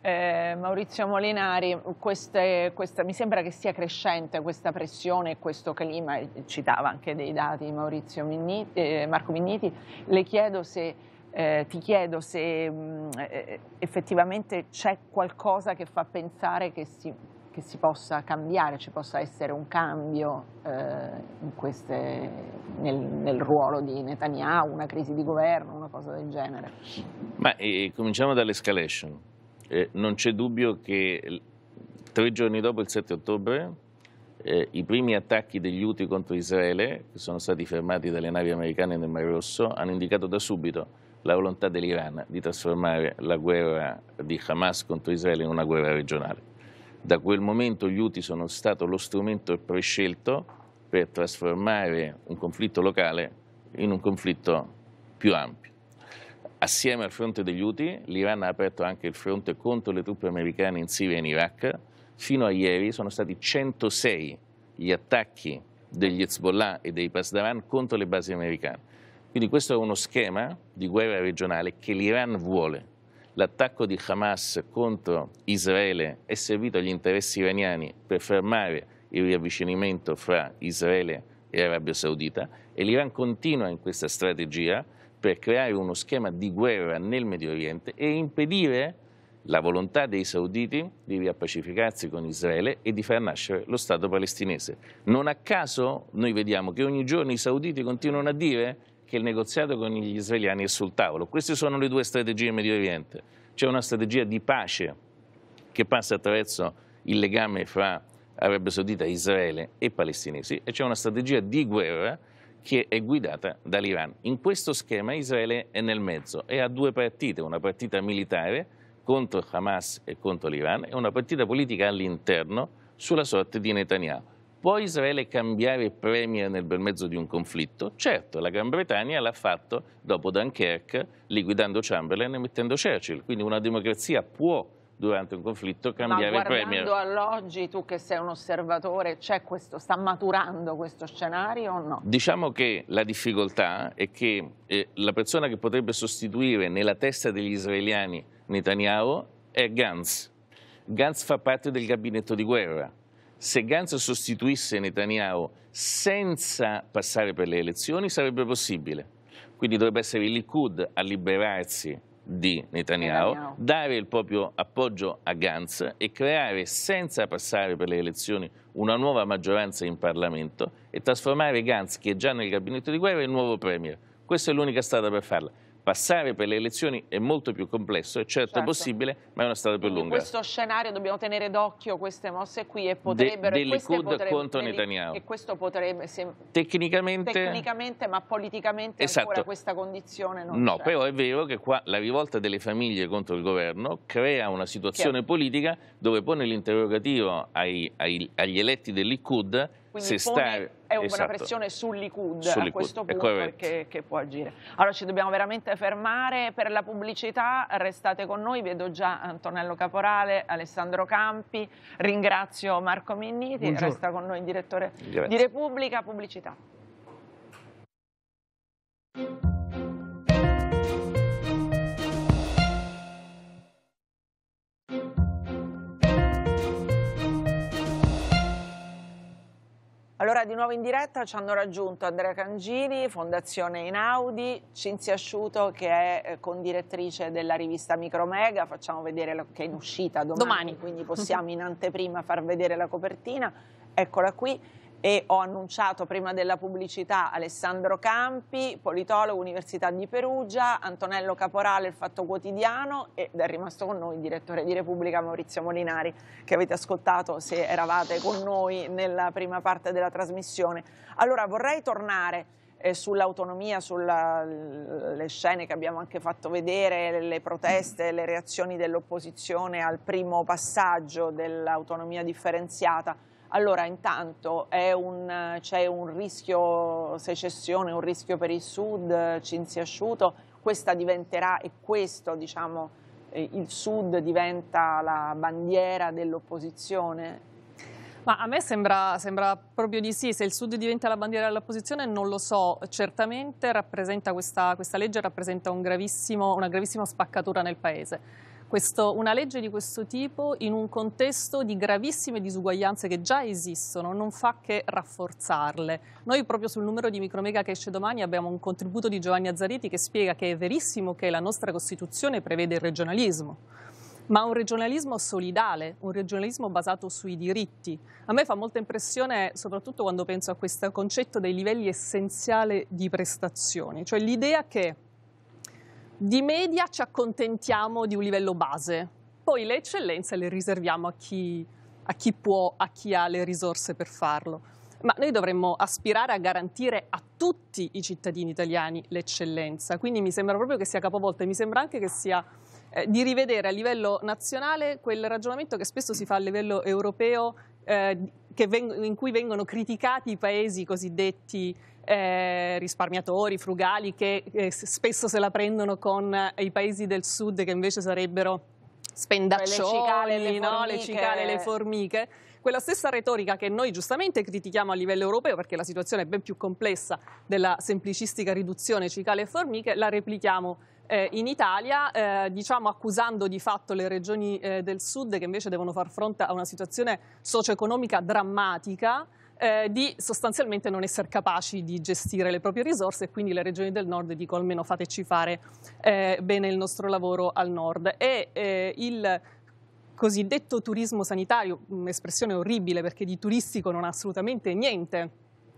Eh, Maurizio Molinari, queste, questa, mi sembra che sia crescente questa pressione e questo clima, citava anche dei dati Maurizio Minniti, eh, Marco Minniti, le chiedo se, eh, ti chiedo se mh, mm, eh, effettivamente c'è qualcosa che fa pensare che si, che si, possa cambiare, ci possa essere un cambio eh, queste, nel, nel, ruolo di Netanyahu, una crisi di governo, una cosa del genere. Ma eh, cominciamo dall'escalation eh, non c'è dubbio che tre giorni dopo il 7 ottobre eh, i primi attacchi degli UTI contro Israele, che sono stati fermati dalle navi americane nel Mar Rosso, hanno indicato da subito la volontà dell'Iran di trasformare la guerra di Hamas contro Israele in una guerra regionale. Da quel momento gli UTI sono stato lo strumento prescelto per trasformare un conflitto locale in un conflitto più ampio. Assieme al fronte degli UTI, l'Iran ha aperto anche il fronte contro le truppe americane in Siria e in Iraq. Fino a ieri sono stati 106 gli attacchi degli Hezbollah e dei Pasdaran contro le basi americane. Quindi questo è uno schema di guerra regionale che l'Iran vuole. L'attacco di Hamas contro Israele è servito agli interessi iraniani per fermare il riavvicinamento fra Israele e Arabia Saudita e l'Iran continua in questa strategia per creare uno schema di guerra nel Medio Oriente e impedire la volontà dei sauditi di riappacificarsi con Israele e di far nascere lo Stato palestinese. Non a caso noi vediamo che ogni giorno i sauditi continuano a dire che il negoziato con gli israeliani è sul tavolo. Queste sono le due strategie in Medio Oriente. C'è una strategia di pace che passa attraverso il legame fra Arabia Saudita, Israele e palestinesi e c'è una strategia di guerra che è guidata dall'Iran. In questo schema Israele è nel mezzo e ha due partite, una partita militare contro Hamas e contro l'Iran e una partita politica all'interno sulla sorte di Netanyahu. Può Israele cambiare premier nel bel mezzo di un conflitto? Certo, la Gran Bretagna l'ha fatto dopo Dunkerque, liquidando Chamberlain e mettendo Churchill. Quindi una democrazia può durante un conflitto cambiare Ma premier. Ma all'oggi, tu che sei un osservatore, c'è questo, sta maturando questo scenario o no? Diciamo che la difficoltà è che eh, la persona che potrebbe sostituire nella testa degli israeliani Netanyahu è Gantz. Gantz fa parte del gabinetto di guerra. Se Gantz sostituisse Netanyahu senza passare per le elezioni sarebbe possibile. Quindi dovrebbe essere il Likud a liberarsi di Netanyahu, dare il proprio appoggio a Gantz e creare, senza passare per le elezioni, una nuova maggioranza in Parlamento e trasformare Gantz, che è già nel gabinetto di guerra, in nuovo Premier. Questa è l'unica strada per farla passare per le elezioni è molto più complesso, è certo, certo. possibile, ma è una strada più Quindi lunga. In questo scenario dobbiamo tenere d'occhio queste mosse qui e potrebbero... De, Likud potrebbe, contro Netanyahu. E questo potrebbe... Se, tecnicamente, tecnicamente... ma politicamente esatto. ancora questa condizione non No, però è vero che qua la rivolta delle famiglie contro il governo crea una situazione Chiaro. politica dove pone l'interrogativo agli eletti del Likud quindi Sistemi, è una esatto. pressione sull'Icud Sul a questo punto che, che può agire. Allora ci dobbiamo veramente fermare per la pubblicità, restate con noi, vedo già Antonello Caporale, Alessandro Campi, ringrazio Marco Minniti, Buongiorno. resta con noi il direttore Grazie. di Repubblica, pubblicità. Allora di nuovo in diretta ci hanno raggiunto Andrea Cangini, Fondazione Inaudi, Cinzia Asciuto che è eh, condirettrice della rivista Micromega, facciamo vedere la, che è in uscita domani, domani. quindi possiamo in anteprima far vedere la copertina, eccola qui e ho annunciato prima della pubblicità Alessandro Campi, politologo Università di Perugia, Antonello Caporale, Il Fatto Quotidiano ed è rimasto con noi il direttore di Repubblica Maurizio Molinari che avete ascoltato se eravate con noi nella prima parte della trasmissione. Allora vorrei tornare eh, sull'autonomia, sulle scene che abbiamo anche fatto vedere, le proteste, le reazioni dell'opposizione al primo passaggio dell'autonomia differenziata allora, intanto c'è un, un rischio secessione, un rischio per il sud, Cinzia Asciuto, questa diventerà e questo diciamo eh, il sud diventa la bandiera dell'opposizione? Ma a me sembra, sembra, proprio di sì, se il Sud diventa la bandiera dell'opposizione non lo so, certamente questa, questa, legge rappresenta un gravissimo, una gravissima spaccatura nel Paese questo, una legge di questo tipo in un contesto di gravissime disuguaglianze che già esistono non fa che rafforzarle. Noi proprio sul numero di micromega che esce domani abbiamo un contributo di Giovanni Azzariti che spiega che è verissimo che la nostra Costituzione prevede il regionalismo ma un regionalismo solidale, un regionalismo basato sui diritti. A me fa molta impressione, soprattutto quando penso a questo concetto dei livelli essenziali di prestazioni, cioè l'idea che di media ci accontentiamo di un livello base, poi le eccellenze le riserviamo a chi, a chi può, a chi ha le risorse per farlo. Ma noi dovremmo aspirare a garantire a tutti i cittadini italiani l'eccellenza, quindi mi sembra proprio che sia capovolta e mi sembra anche che sia eh, di rivedere a livello nazionale quel ragionamento che spesso si fa a livello europeo eh, in cui vengono criticati i paesi cosiddetti eh, risparmiatori frugali che eh, spesso se la prendono con eh, i paesi del sud che invece sarebbero spendaccioli, le cicale, le, no? le cicale, le formiche quella stessa retorica che noi giustamente critichiamo a livello europeo perché la situazione è ben più complessa della semplicistica riduzione cicale e formiche, la replichiamo eh, in Italia, eh, diciamo accusando di fatto le regioni eh, del sud che invece devono far fronte a una situazione socio-economica drammatica eh, di sostanzialmente non essere capaci di gestire le proprie risorse e quindi le regioni del nord dico almeno fateci fare eh, bene il nostro lavoro al nord. E eh, il cosiddetto turismo sanitario, un'espressione orribile perché di turistico non ha assolutamente niente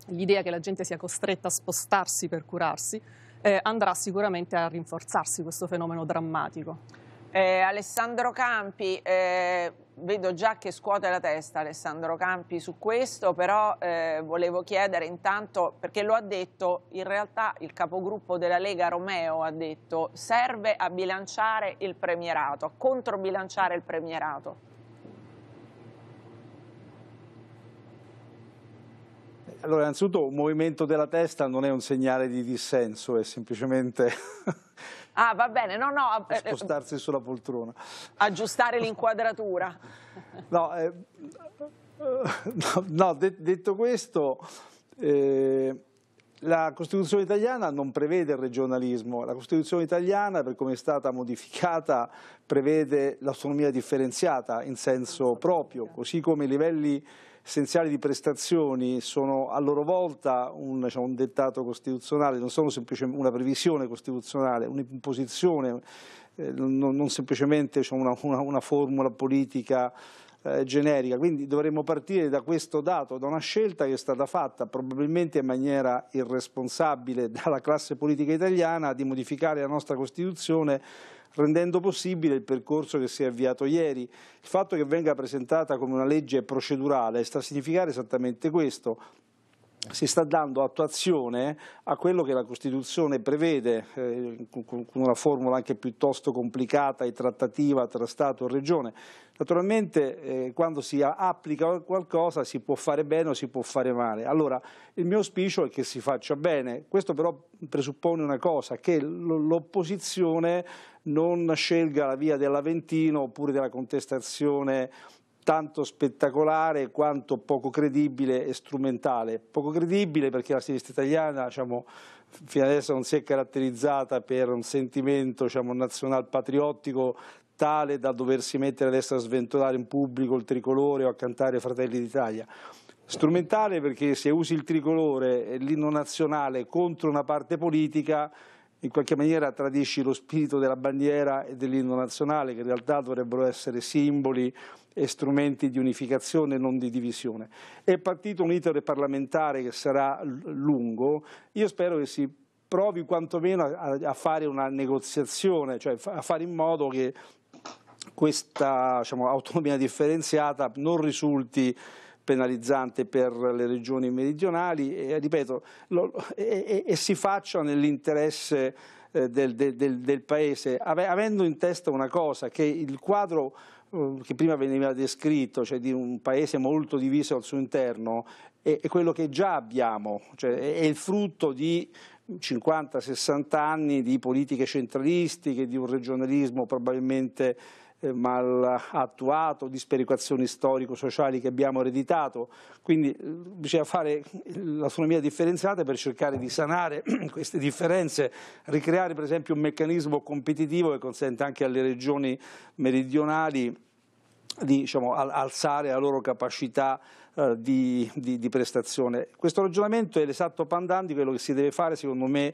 l'idea che la gente sia costretta a spostarsi per curarsi, eh, andrà sicuramente a rinforzarsi questo fenomeno drammatico. Eh, Alessandro Campi, eh, vedo già che scuote la testa Alessandro Campi su questo, però eh, volevo chiedere intanto, perché lo ha detto, in realtà il capogruppo della Lega Romeo ha detto serve a bilanciare il premierato, a controbilanciare il premierato. Allora, innanzitutto un movimento della testa non è un segnale di dissenso, è semplicemente Ah, va bene, no, no. Per eh, eh, spostarsi sulla poltrona. Aggiustare l'inquadratura. no, eh, no, no detto questo, eh, la Costituzione italiana non prevede il regionalismo. La Costituzione italiana, per come è stata modificata, prevede l'autonomia differenziata in senso proprio, così come i livelli essenziali di prestazioni sono a loro volta un, diciamo, un dettato costituzionale, non sono semplicemente una previsione costituzionale, un'imposizione, eh, non, non, semplicemente diciamo, una, una, una formula politica eh, generica. Quindi dovremmo partire da questo dato, da una scelta che è stata fatta probabilmente in maniera irresponsabile dalla classe politica italiana di modificare la nostra Costituzione rendendo possibile il percorso che si è avviato ieri. Il fatto che venga presentata come una legge procedurale sta a significare esattamente questo, si sta dando attuazione a quello che la Costituzione prevede, eh, con una formula anche piuttosto complicata e trattativa tra Stato e Regione, Naturalmente eh, quando si applica qualcosa si può fare bene o si può fare male. Allora il mio auspicio è che si faccia bene, questo però presuppone una cosa, che l'opposizione non scelga la via dell'Aventino oppure della contestazione tanto spettacolare quanto poco credibile e strumentale. Poco credibile perché la sinistra italiana diciamo, fino adesso non si è caratterizzata per un sentimento diciamo, nazional patriottico tale da doversi mettere adesso a sventolare in pubblico il tricolore o a cantare Fratelli d'Italia. Strumentale perché se usi il tricolore, e eh, l'inno nazionale, contro una parte politica, in qualche maniera tradisci lo spirito della bandiera e dell'inno nazionale, che in realtà dovrebbero essere simboli e strumenti di unificazione, non di divisione. È partito un iter parlamentare che sarà lungo, io spero che si provi quantomeno a fare una negoziazione, cioè a fare in modo che questa diciamo, autonomia differenziata non risulti penalizzante per le regioni meridionali e, ripeto, lo, e, e si faccia nell'interesse eh, del, del, del, Paese, avendo in testa una cosa, che il quadro eh, che prima veniva descritto, cioè di un Paese molto diviso al suo interno, è, quello che già abbiamo, cioè è il frutto di 50-60 anni di politiche centralistiche, di un regionalismo probabilmente eh, mal attuato, di sperequazioni storico-sociali che abbiamo ereditato. Quindi eh, bisogna fare l'autonomia differenziata per cercare di sanare queste differenze, ricreare per esempio un meccanismo competitivo che consente anche alle regioni meridionali di diciamo, alzare la loro capacità eh, di, di, di, prestazione. Questo ragionamento è l'esatto pandan di quello che si deve fare, secondo me,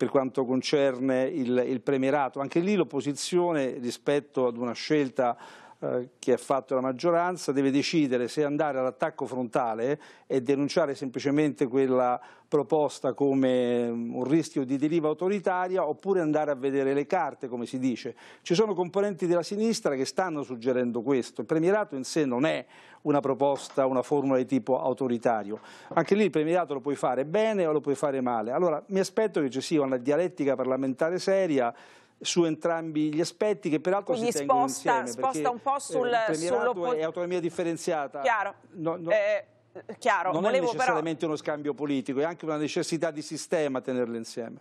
per quanto concerne il, il premierato. Anche lì l'opposizione rispetto ad una scelta eh, che ha fatto la maggioranza deve decidere se andare all'attacco frontale e denunciare semplicemente quella proposta come mm, un rischio di deriva autoritaria oppure andare a vedere le carte, come si dice. Ci sono componenti della sinistra che stanno suggerendo questo. Il premierato in sé non è una proposta, una formula di tipo autoritario. Anche lì il premierato lo puoi fare bene o lo puoi fare male. Allora mi aspetto che ci sia una dialettica parlamentare seria su entrambi gli aspetti che peraltro Quindi si tengono sposta, insieme. Sposta un po' eh, sul, eh, sull'opposizione. è autonomia differenziata. Chiaro. No, no, eh, chiaro. Non Volevo è necessariamente però... uno scambio politico, è anche una necessità di sistema tenerle insieme.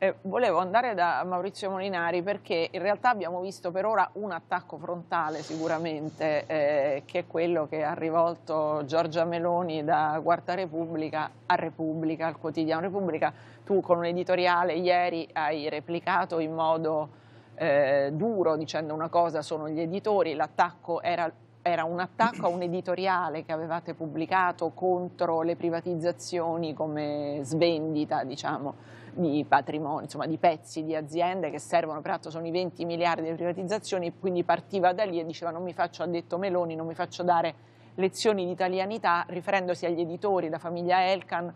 Eh, volevo andare da Maurizio Molinari perché in realtà abbiamo visto per ora un attacco frontale sicuramente, eh, che è quello che ha rivolto Giorgia Meloni da Quarta Repubblica a Repubblica, al quotidiano Repubblica. Tu con un editoriale ieri hai replicato in modo eh, duro dicendo una cosa sono gli editori, l'attacco era era un attacco a un editoriale che avevate pubblicato contro le privatizzazioni come svendita, diciamo di patrimoni, insomma di pezzi di aziende che servono, peraltro sono i 20 miliardi di privatizzazioni, quindi partiva da lì e diceva non mi faccio detto Meloni, non mi faccio dare lezioni di italianità, riferendosi agli editori, da famiglia Elkan,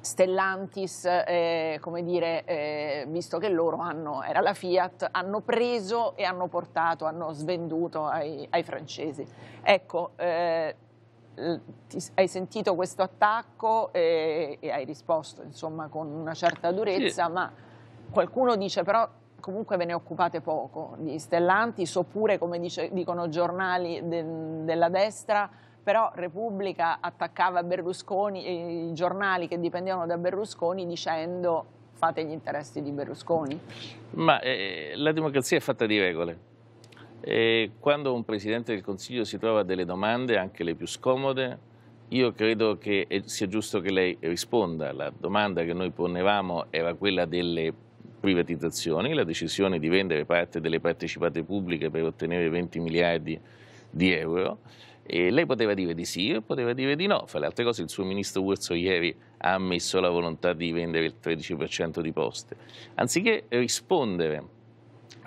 Stellantis, eh, come dire, eh, visto che loro hanno, era la Fiat, hanno preso e hanno portato, hanno svenduto ai, ai francesi. Ecco, eh, eh, hai sentito questo attacco e, e hai risposto insomma, con una certa durezza, sì. ma qualcuno dice però comunque ve ne occupate poco di Stellantis oppure come dice, dicono giornali de, della destra però Repubblica attaccava Berlusconi, i giornali che dipendevano da Berlusconi dicendo fate gli interessi di Berlusconi. Ma eh, la democrazia è fatta di regole e quando un Presidente del Consiglio si trova delle domande, anche le più scomode, io credo che sia giusto che lei risponda. La domanda che noi ponevamo era quella delle privatizzazioni, la decisione di vendere parte delle partecipate pubbliche per ottenere 20 miliardi di euro. E lei poteva dire di sì o poteva dire di no. Fra le altre cose il suo ministro Urso ieri ha ammesso la volontà di vendere il 13% di poste. Anziché rispondere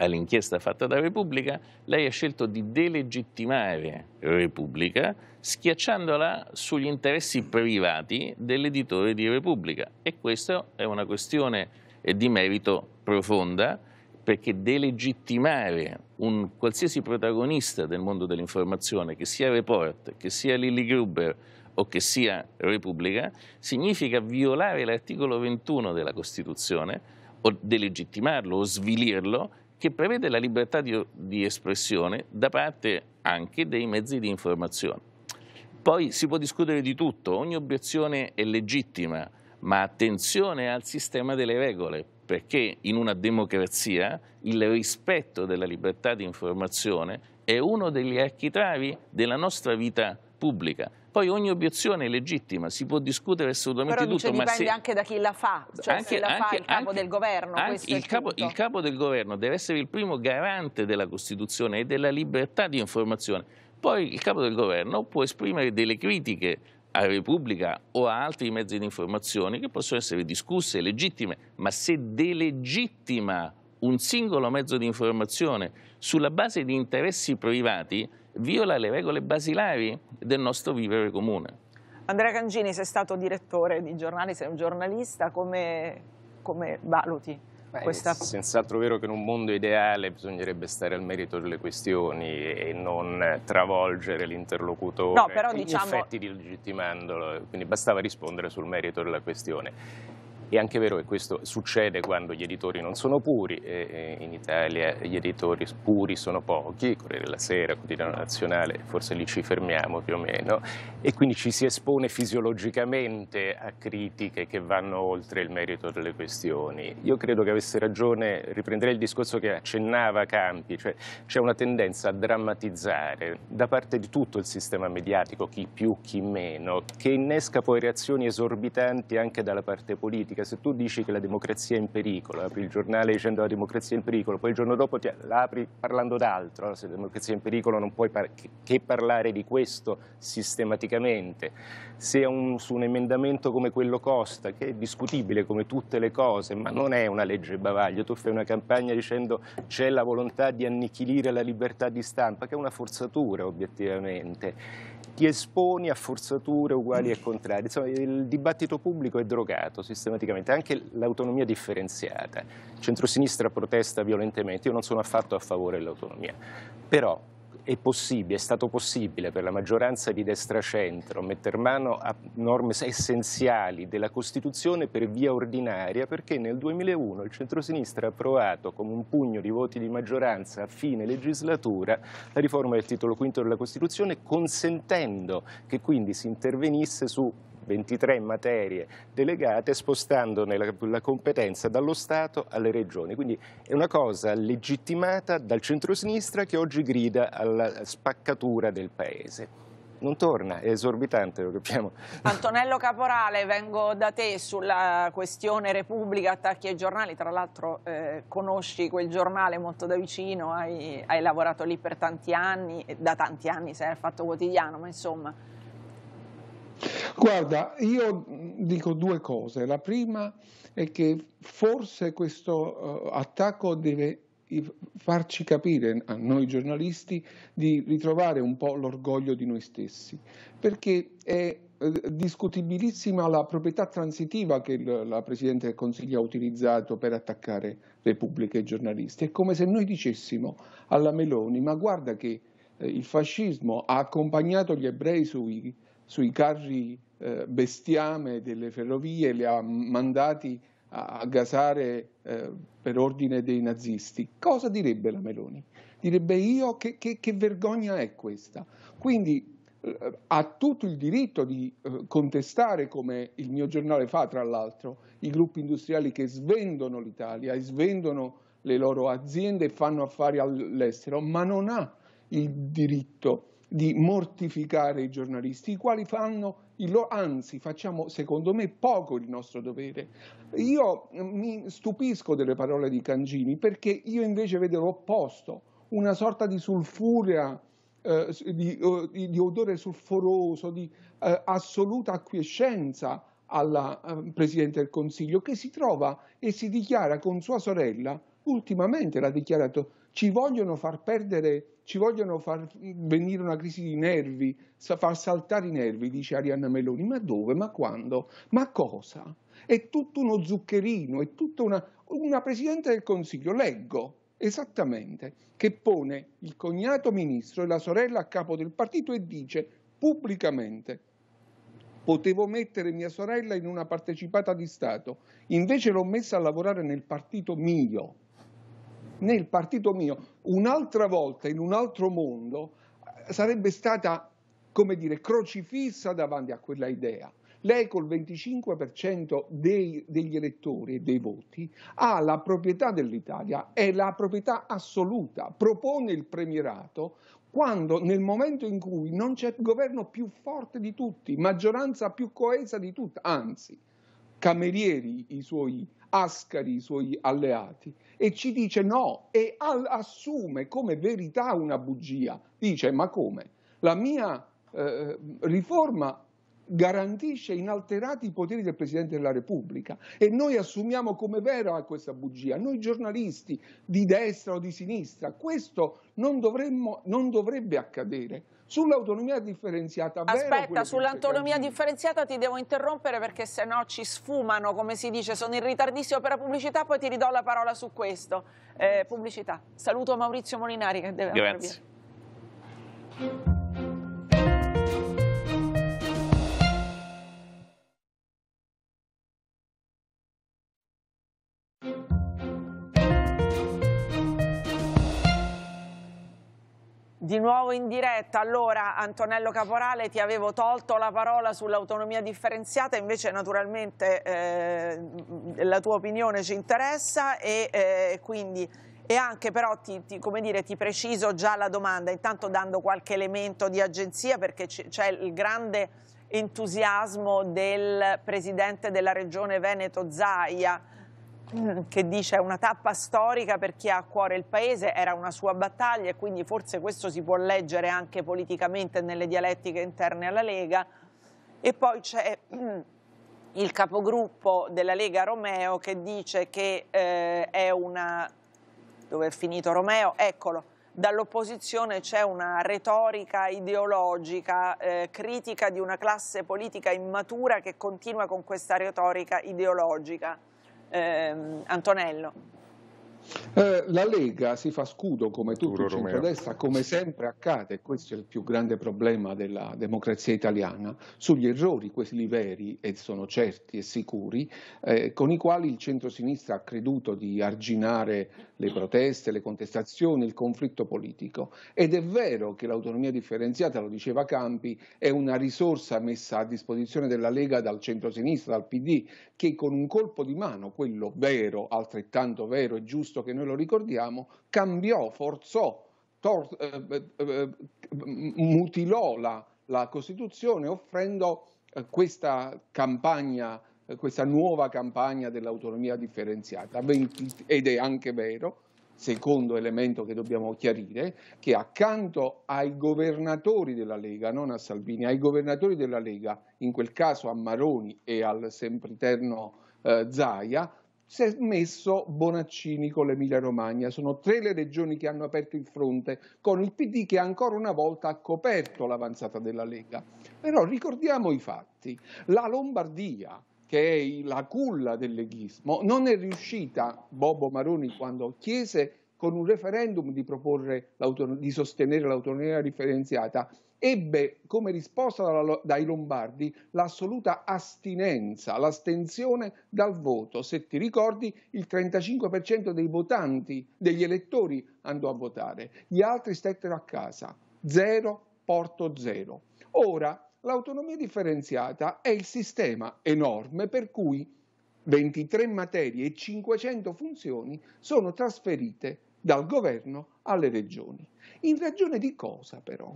all'inchiesta fatta da Repubblica, lei ha scelto di delegittimare Repubblica schiacciandola sugli interessi privati dell'editore di Repubblica e questa è una questione eh, di merito profonda perché delegittimare un qualsiasi protagonista del mondo dell'informazione, che sia Report, che sia Lilly Gruber o che sia Repubblica, significa violare l'articolo 21 della Costituzione o delegittimarlo o svilirlo che prevede la libertà di, di espressione da parte anche dei mezzi di informazione. Poi si può discutere di tutto, ogni obiezione è legittima, ma attenzione al sistema delle regole, perché in una democrazia il rispetto della libertà di informazione è uno degli architravi della nostra vita pubblica. Poi ogni obiezione è legittima, si può discutere assolutamente Però tutto. Però dipende ma se... anche da chi la fa, cioè anche, se la anche, fa il capo anche, del governo. Il capo, il, capo, del governo deve essere il primo garante della Costituzione e della libertà di informazione. Poi il capo del governo può esprimere delle critiche a Repubblica o a altri mezzi di informazione che possono essere discusse, legittime, ma se delegittima un singolo mezzo di informazione sulla base di interessi privati, viola le regole basilari del nostro vivere comune. Andrea Cangini, sei stato direttore di giornali, sei un giornalista, come, come valuti? Beh, questa... È senz'altro vero che in un mondo ideale bisognerebbe stare al merito delle questioni e non travolgere l'interlocutore, no, in diciamo... effetti delegittimandolo, quindi bastava rispondere sul merito della questione. È anche vero che questo succede quando gli editori non sono puri, e, in Italia gli editori puri sono pochi, Corriere della Sera, Quotidiano Nazionale, forse lì ci fermiamo più o meno, e quindi ci si espone fisiologicamente a critiche che vanno oltre il merito delle questioni. Io credo che avesse ragione, riprenderei il discorso che accennava Campi, cioè c'è una tendenza a drammatizzare da parte di tutto il sistema mediatico, chi più, chi meno, che innesca poi reazioni esorbitanti anche dalla parte politica perché se tu dici che la democrazia è in pericolo, apri il giornale dicendo la democrazia è in pericolo, poi il giorno dopo ti, apri parlando d'altro, se la democrazia è in pericolo non puoi par che parlare di questo sistematicamente. Se un, su un emendamento come quello Costa, che è discutibile come tutte le cose, ma non è una legge bavaglio, tu fai una campagna dicendo c'è la volontà di annichilire la libertà di stampa, che è una forzatura obiettivamente ti esponi a forzature uguali e contrarie. Insomma, il dibattito pubblico è drogato sistematicamente, anche l'autonomia differenziata. Il centrosinistra protesta violentemente, io non sono affatto a favore dell'autonomia, però è possibile, è stato possibile per la maggioranza di destra-centro metter mano a norme essenziali della Costituzione per via ordinaria perché nel 2001 il centrosinistra ha approvato con un pugno di voti di maggioranza a fine legislatura la riforma del titolo quinto della Costituzione consentendo che quindi si intervenisse su 23 materie delegate spostandone la, la competenza dallo Stato alle regioni. Quindi è una cosa legittimata dal centrosinistra che oggi grida alla spaccatura del Paese non torna, è esorbitante, lo capiamo. Antonello Caporale, vengo da te sulla questione Repubblica, attacchi ai giornali, tra l'altro eh, conosci quel giornale molto da vicino, hai, hai lavorato lì per tanti anni, da tanti anni sei al Fatto Quotidiano, ma insomma Guarda, io dico due cose. La prima è che forse questo uh, attacco deve farci capire a noi giornalisti di ritrovare un po' l'orgoglio di noi stessi, perché è eh, discutibilissima la proprietà transitiva che la Presidente del Consiglio ha utilizzato per attaccare Repubblica e giornalisti. È come se noi dicessimo alla Meloni, ma guarda che eh, il fascismo ha accompagnato gli ebrei sui sui carri eh, bestiame delle ferrovie, li ha mandati a, a gasare eh, per ordine dei nazisti. Cosa direbbe la Meloni? Direbbe io che, che, che vergogna è questa? Quindi eh, ha tutto il diritto di eh, contestare, come il mio giornale fa tra l'altro, i gruppi industriali che svendono l'Italia e svendono le loro aziende e fanno affari all'estero, ma non ha il diritto di mortificare i giornalisti, i quali fanno il loro, anzi facciamo secondo me poco il nostro dovere. Io mm, mi stupisco delle parole di Cangini perché io invece vedo l'opposto, una sorta di sulfuria, eh, di, di, di, odore sulforoso, di eh, assoluta acquiescenza alla eh, Presidente del Consiglio che si trova e si dichiara con sua sorella ultimamente l'ha dichiarato ci vogliono far perdere, ci vogliono far venire una crisi di nervi, far saltare i nervi, dice Arianna Meloni, ma dove, ma quando, ma cosa? È tutto uno zuccherino, è tutta una, una Presidente del Consiglio, leggo, esattamente, che pone il cognato ministro e la sorella a capo del partito e dice pubblicamente potevo mettere mia sorella in una partecipata di Stato, invece l'ho messa a lavorare nel partito mio nel partito mio, un'altra volta in un altro mondo, sarebbe stata, come dire, crocifissa davanti a quella idea. Lei col 25% dei, degli elettori e dei voti ha la proprietà dell'Italia, è la proprietà assoluta, propone il premierato quando nel momento in cui non c'è governo più forte di tutti, maggioranza più coesa di tutti, anzi, Camerieri, i suoi Ascari, i suoi alleati, e ci dice no e assume come verità una bugia. Dice ma come? La mia eh, riforma garantisce inalterati i poteri del Presidente della Repubblica e noi assumiamo come vera questa bugia, noi giornalisti di destra o di sinistra, questo non, dovremmo, non dovrebbe accadere. Sull'autonomia differenziata... Aspetta, sull'autonomia differenziata ti devo interrompere perché se no ci sfumano, come si dice, sono in ritardissimo per la pubblicità, poi ti ridò la parola su questo. Eh, pubblicità. Saluto Maurizio Molinari che deve Grazie. andare via. Di nuovo in diretta, allora Antonello Caporale ti avevo tolto la parola sull'autonomia differenziata, invece naturalmente eh, la tua opinione ci interessa e eh, quindi e anche però ti, ti, dire, ti, preciso già la domanda, intanto dando qualche elemento di agenzia perché c'è il grande entusiasmo del presidente della regione Veneto Zaia Mm, che dice è una tappa storica per chi ha a cuore il paese, era una sua battaglia e quindi forse questo si può leggere anche politicamente nelle dialettiche interne alla Lega. E poi c'è mm, il capogruppo della Lega Romeo che dice che eh, è una... dove è finito Romeo? Eccolo. Dall'opposizione c'è una retorica ideologica eh, critica di una classe politica immatura che continua con questa retorica ideologica ehm, Antonello. Eh, la Lega si fa scudo come tutto il centrodestra, come sempre accade, e questo è il più grande problema della democrazia italiana, sugli errori, quelli veri e sono certi e sicuri, eh, con i quali il centrosinistra ha creduto di arginare le proteste, le contestazioni, il conflitto politico. Ed è vero che l'autonomia differenziata, lo diceva Campi, è una risorsa messa a disposizione della Lega dal centrosinistra, dal PD, che con un colpo di mano, quello vero, altrettanto vero e giusto, Cristo, che noi lo ricordiamo, cambiò, forzò, tor- eh, eh, eh, mutilò la, la, Costituzione offrendo eh, questa campagna, eh, questa nuova campagna dell'autonomia differenziata. Ed è anche vero, secondo elemento che dobbiamo chiarire, che accanto ai governatori della Lega, non a Salvini, ai governatori della Lega, in quel caso a Maroni e al sempriterno eh, Zaia, si è messo Bonaccini con l'Emilia Romagna. Sono tre le regioni che hanno aperto il fronte, con il PD che ancora una volta ha coperto l'avanzata della Lega. Però ricordiamo i fatti. La Lombardia, che è la culla del leghismo, non è riuscita, Bobo Maroni quando chiese con un referendum di, proporre, di sostenere l'autonomia differenziata, ebbe come risposta dai Lombardi l'assoluta astinenza, l'astensione dal voto. Se ti ricordi, il 35% dei votanti, degli elettori, andò a votare, gli altri stettero a casa. Zero, porto zero. Ora, l'autonomia differenziata è il sistema enorme per cui 23 materie e 500 funzioni sono trasferite dal governo alle regioni. In ragione di cosa però?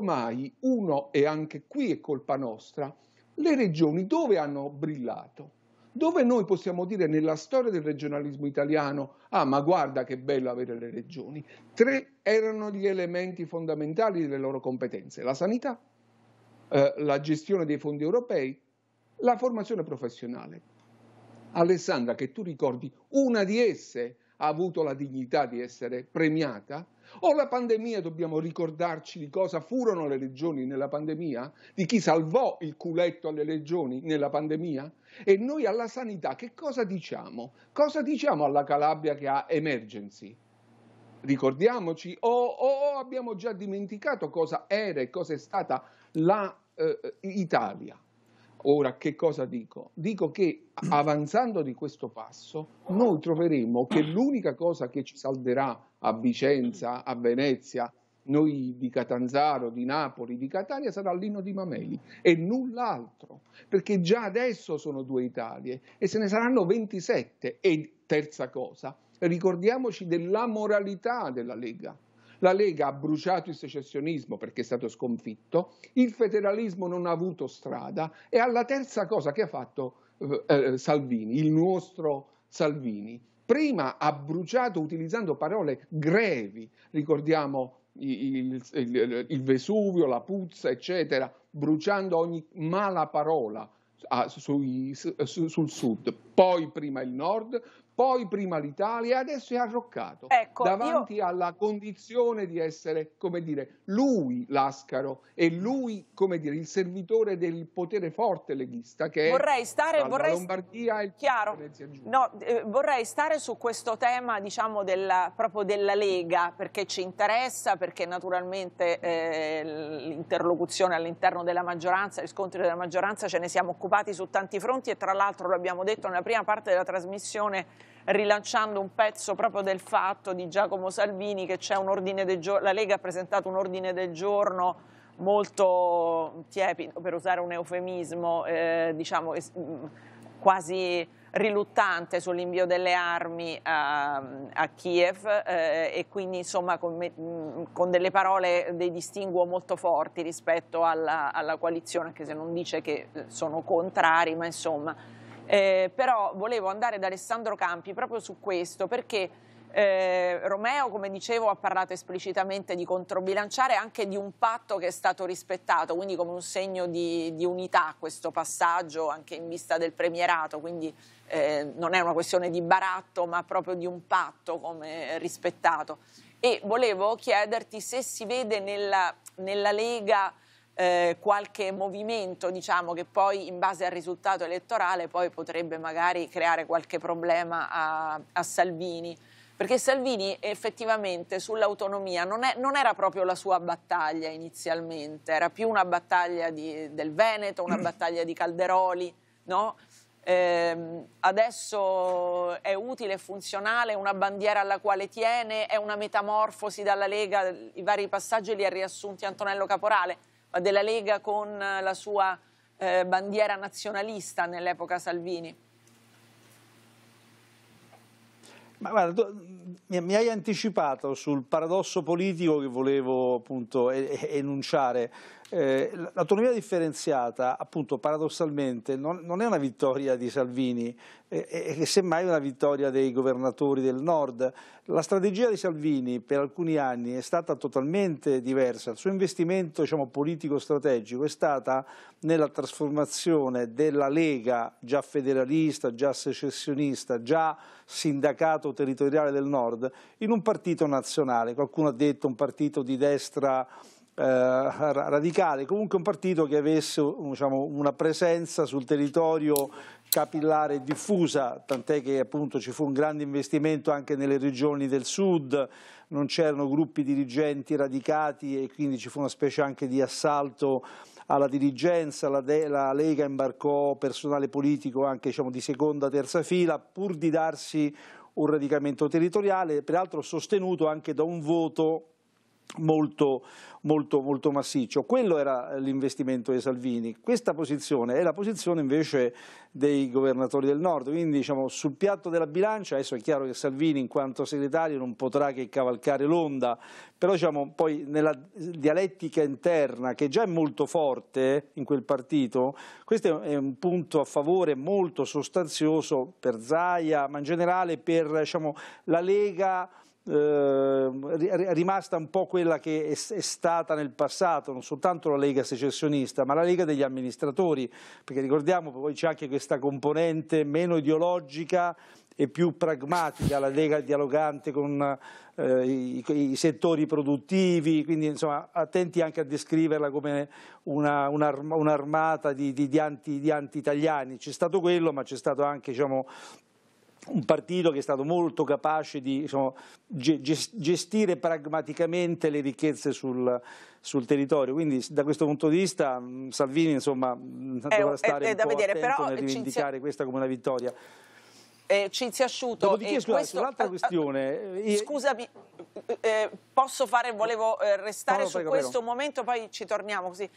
mai uno, e anche qui è colpa nostra, le regioni dove hanno brillato? Dove noi possiamo dire nella storia del regionalismo italiano, ah ma guarda che bello avere le regioni, tre erano gli elementi fondamentali delle loro competenze, la sanità, eh, la gestione dei fondi europei, la formazione professionale. Alessandra, che tu ricordi una di esse, ha avuto la dignità di essere premiata? O la pandemia dobbiamo ricordarci di cosa furono le regioni nella pandemia? Di chi salvò il culetto alle regioni nella pandemia? E noi alla sanità che cosa diciamo? Cosa diciamo alla Calabria che ha emergency? Ricordiamoci o, o abbiamo già dimenticato cosa era e cosa è stata la eh, eh Italia? Ora che cosa dico? Dico che avanzando di questo passo noi troveremo che l'unica cosa che ci salderà a Vicenza, a Venezia, noi di Catanzaro, di Napoli, di Catania sarà l'inno di Mameli e null'altro, perché già adesso sono due Italie e se ne saranno 27. E terza cosa, ricordiamoci della moralità della Lega la Lega ha bruciato il secessionismo perché è stato sconfitto, il federalismo non ha avuto strada e alla terza cosa che ha fatto eh, eh Salvini, il nostro Salvini, prima ha bruciato utilizzando parole grevi, ricordiamo il, il, il, Vesuvio, la puzza, eccetera, bruciando ogni mala parola ah, sui, su, sul sud, poi prima il nord, poi prima l'Italia adesso è arroccato ecco, davanti io... alla condizione di essere, come dire, lui l'ascaro e lui, come dire, il servitore del potere forte leghista che vorrei stare, vorrei... Lombardia e Chiaro. No, eh, vorrei stare su questo tema, diciamo, della, proprio della Lega, perché ci interessa, perché naturalmente eh, l'interlocuzione all'interno della maggioranza, gli scontri della maggioranza ce ne siamo occupati su tanti fronti e tra l'altro lo abbiamo detto nella prima parte della trasmissione rilanciando un pezzo proprio del fatto di Giacomo Salvini che c'è un ordine del giorno, la Lega ha presentato un ordine del giorno molto tiepido, per usare un eufemismo, eh, diciamo mm, quasi riluttante sull'invio delle armi a, a Kiev eh, e quindi insomma con, me, mm, con, delle parole, dei distinguo molto forti rispetto alla, alla coalizione, anche se non dice che eh, sono contrari, ma insomma eh, però volevo andare da Alessandro Campi proprio su questo perché eh, Romeo, come dicevo, ha parlato esplicitamente di controbilanciare anche di un patto che è stato rispettato, quindi come un segno di, di unità questo passaggio anche in vista del premierato, quindi eh, non è una questione di baratto ma proprio di un patto come rispettato. E volevo chiederti se si vede nella, nella Lega eh, qualche movimento diciamo, che poi in base al risultato elettorale potrebbe magari creare qualche problema a, a Salvini perché Salvini effettivamente sull'autonomia non, non, era proprio la sua battaglia inizialmente, era più una battaglia di, del Veneto, una mm. battaglia di Calderoli, no? eh, adesso è utile è funzionale, è una bandiera alla quale tiene, è una metamorfosi dalla Lega, i vari passaggi li ha riassunti Antonello Caporale della Lega con eh, la sua eh, bandiera nazionalista nell'epoca Salvini? Ma guarda, tu, mm, mi, mi hai anticipato sul paradosso politico che volevo appunto enunciare. Eh, l'autonomia differenziata, appunto, paradossalmente, non, non, è una vittoria di Salvini, eh, è, è semmai una vittoria dei governatori del nord. La strategia di Salvini per alcuni anni è stata totalmente diversa. Il suo investimento diciamo, politico-strategico è stata nella trasformazione della Lega, già federalista, già secessionista, già sindacato territoriale del nord, in un partito nazionale. Qualcuno ha detto un partito di destra eh, radicale, comunque un partito che avesse diciamo, una presenza sul territorio capillare e diffusa, tant'è che appunto ci fu un grande investimento anche nelle regioni del sud, non c'erano gruppi dirigenti radicati e quindi ci fu una specie anche di assalto alla dirigenza, la, De la Lega imbarcò personale politico anche diciamo, di seconda, terza fila, pur di darsi un radicamento territoriale, peraltro sostenuto anche da un voto molto, molto, molto massiccio. Quello era eh, l'investimento di Salvini. Questa posizione è la posizione invece dei governatori del nord, quindi diciamo, sul piatto della bilancia adesso è chiaro che Salvini in quanto segretario non potrà che cavalcare l'onda, però diciamo, poi nella dialettica interna che già è molto forte in quel partito, questo è un punto a favore molto sostanzioso per Zaia, ma in generale per diciamo, la Lega eh, rimasta un po' quella che è, è, stata nel passato, non soltanto la Lega secessionista, ma la Lega degli amministratori, perché ricordiamo poi c'è anche questa componente meno ideologica e più pragmatica, la Lega dialogante con eh, i, i, settori produttivi, quindi insomma attenti anche a descriverla come una, un'armata di, di, di, anti, di anti-italiani, c'è stato quello ma c'è stato anche diciamo, un partito che è stato molto capace di insomma, diciamo, gestire pragmaticamente le ricchezze sul, sul, territorio. Quindi da questo punto di vista Salvini insomma, dovrà stare è, è un po' vedere, attento nel rivendicare questa come una vittoria eh, Cinzia Asciuto. Dopodiché, eh, scusate, questo... sull'altra eh, eh, questione... scusami, eh, posso fare, volevo restare Paolo, su prego, questo prego. momento, poi ci torniamo così.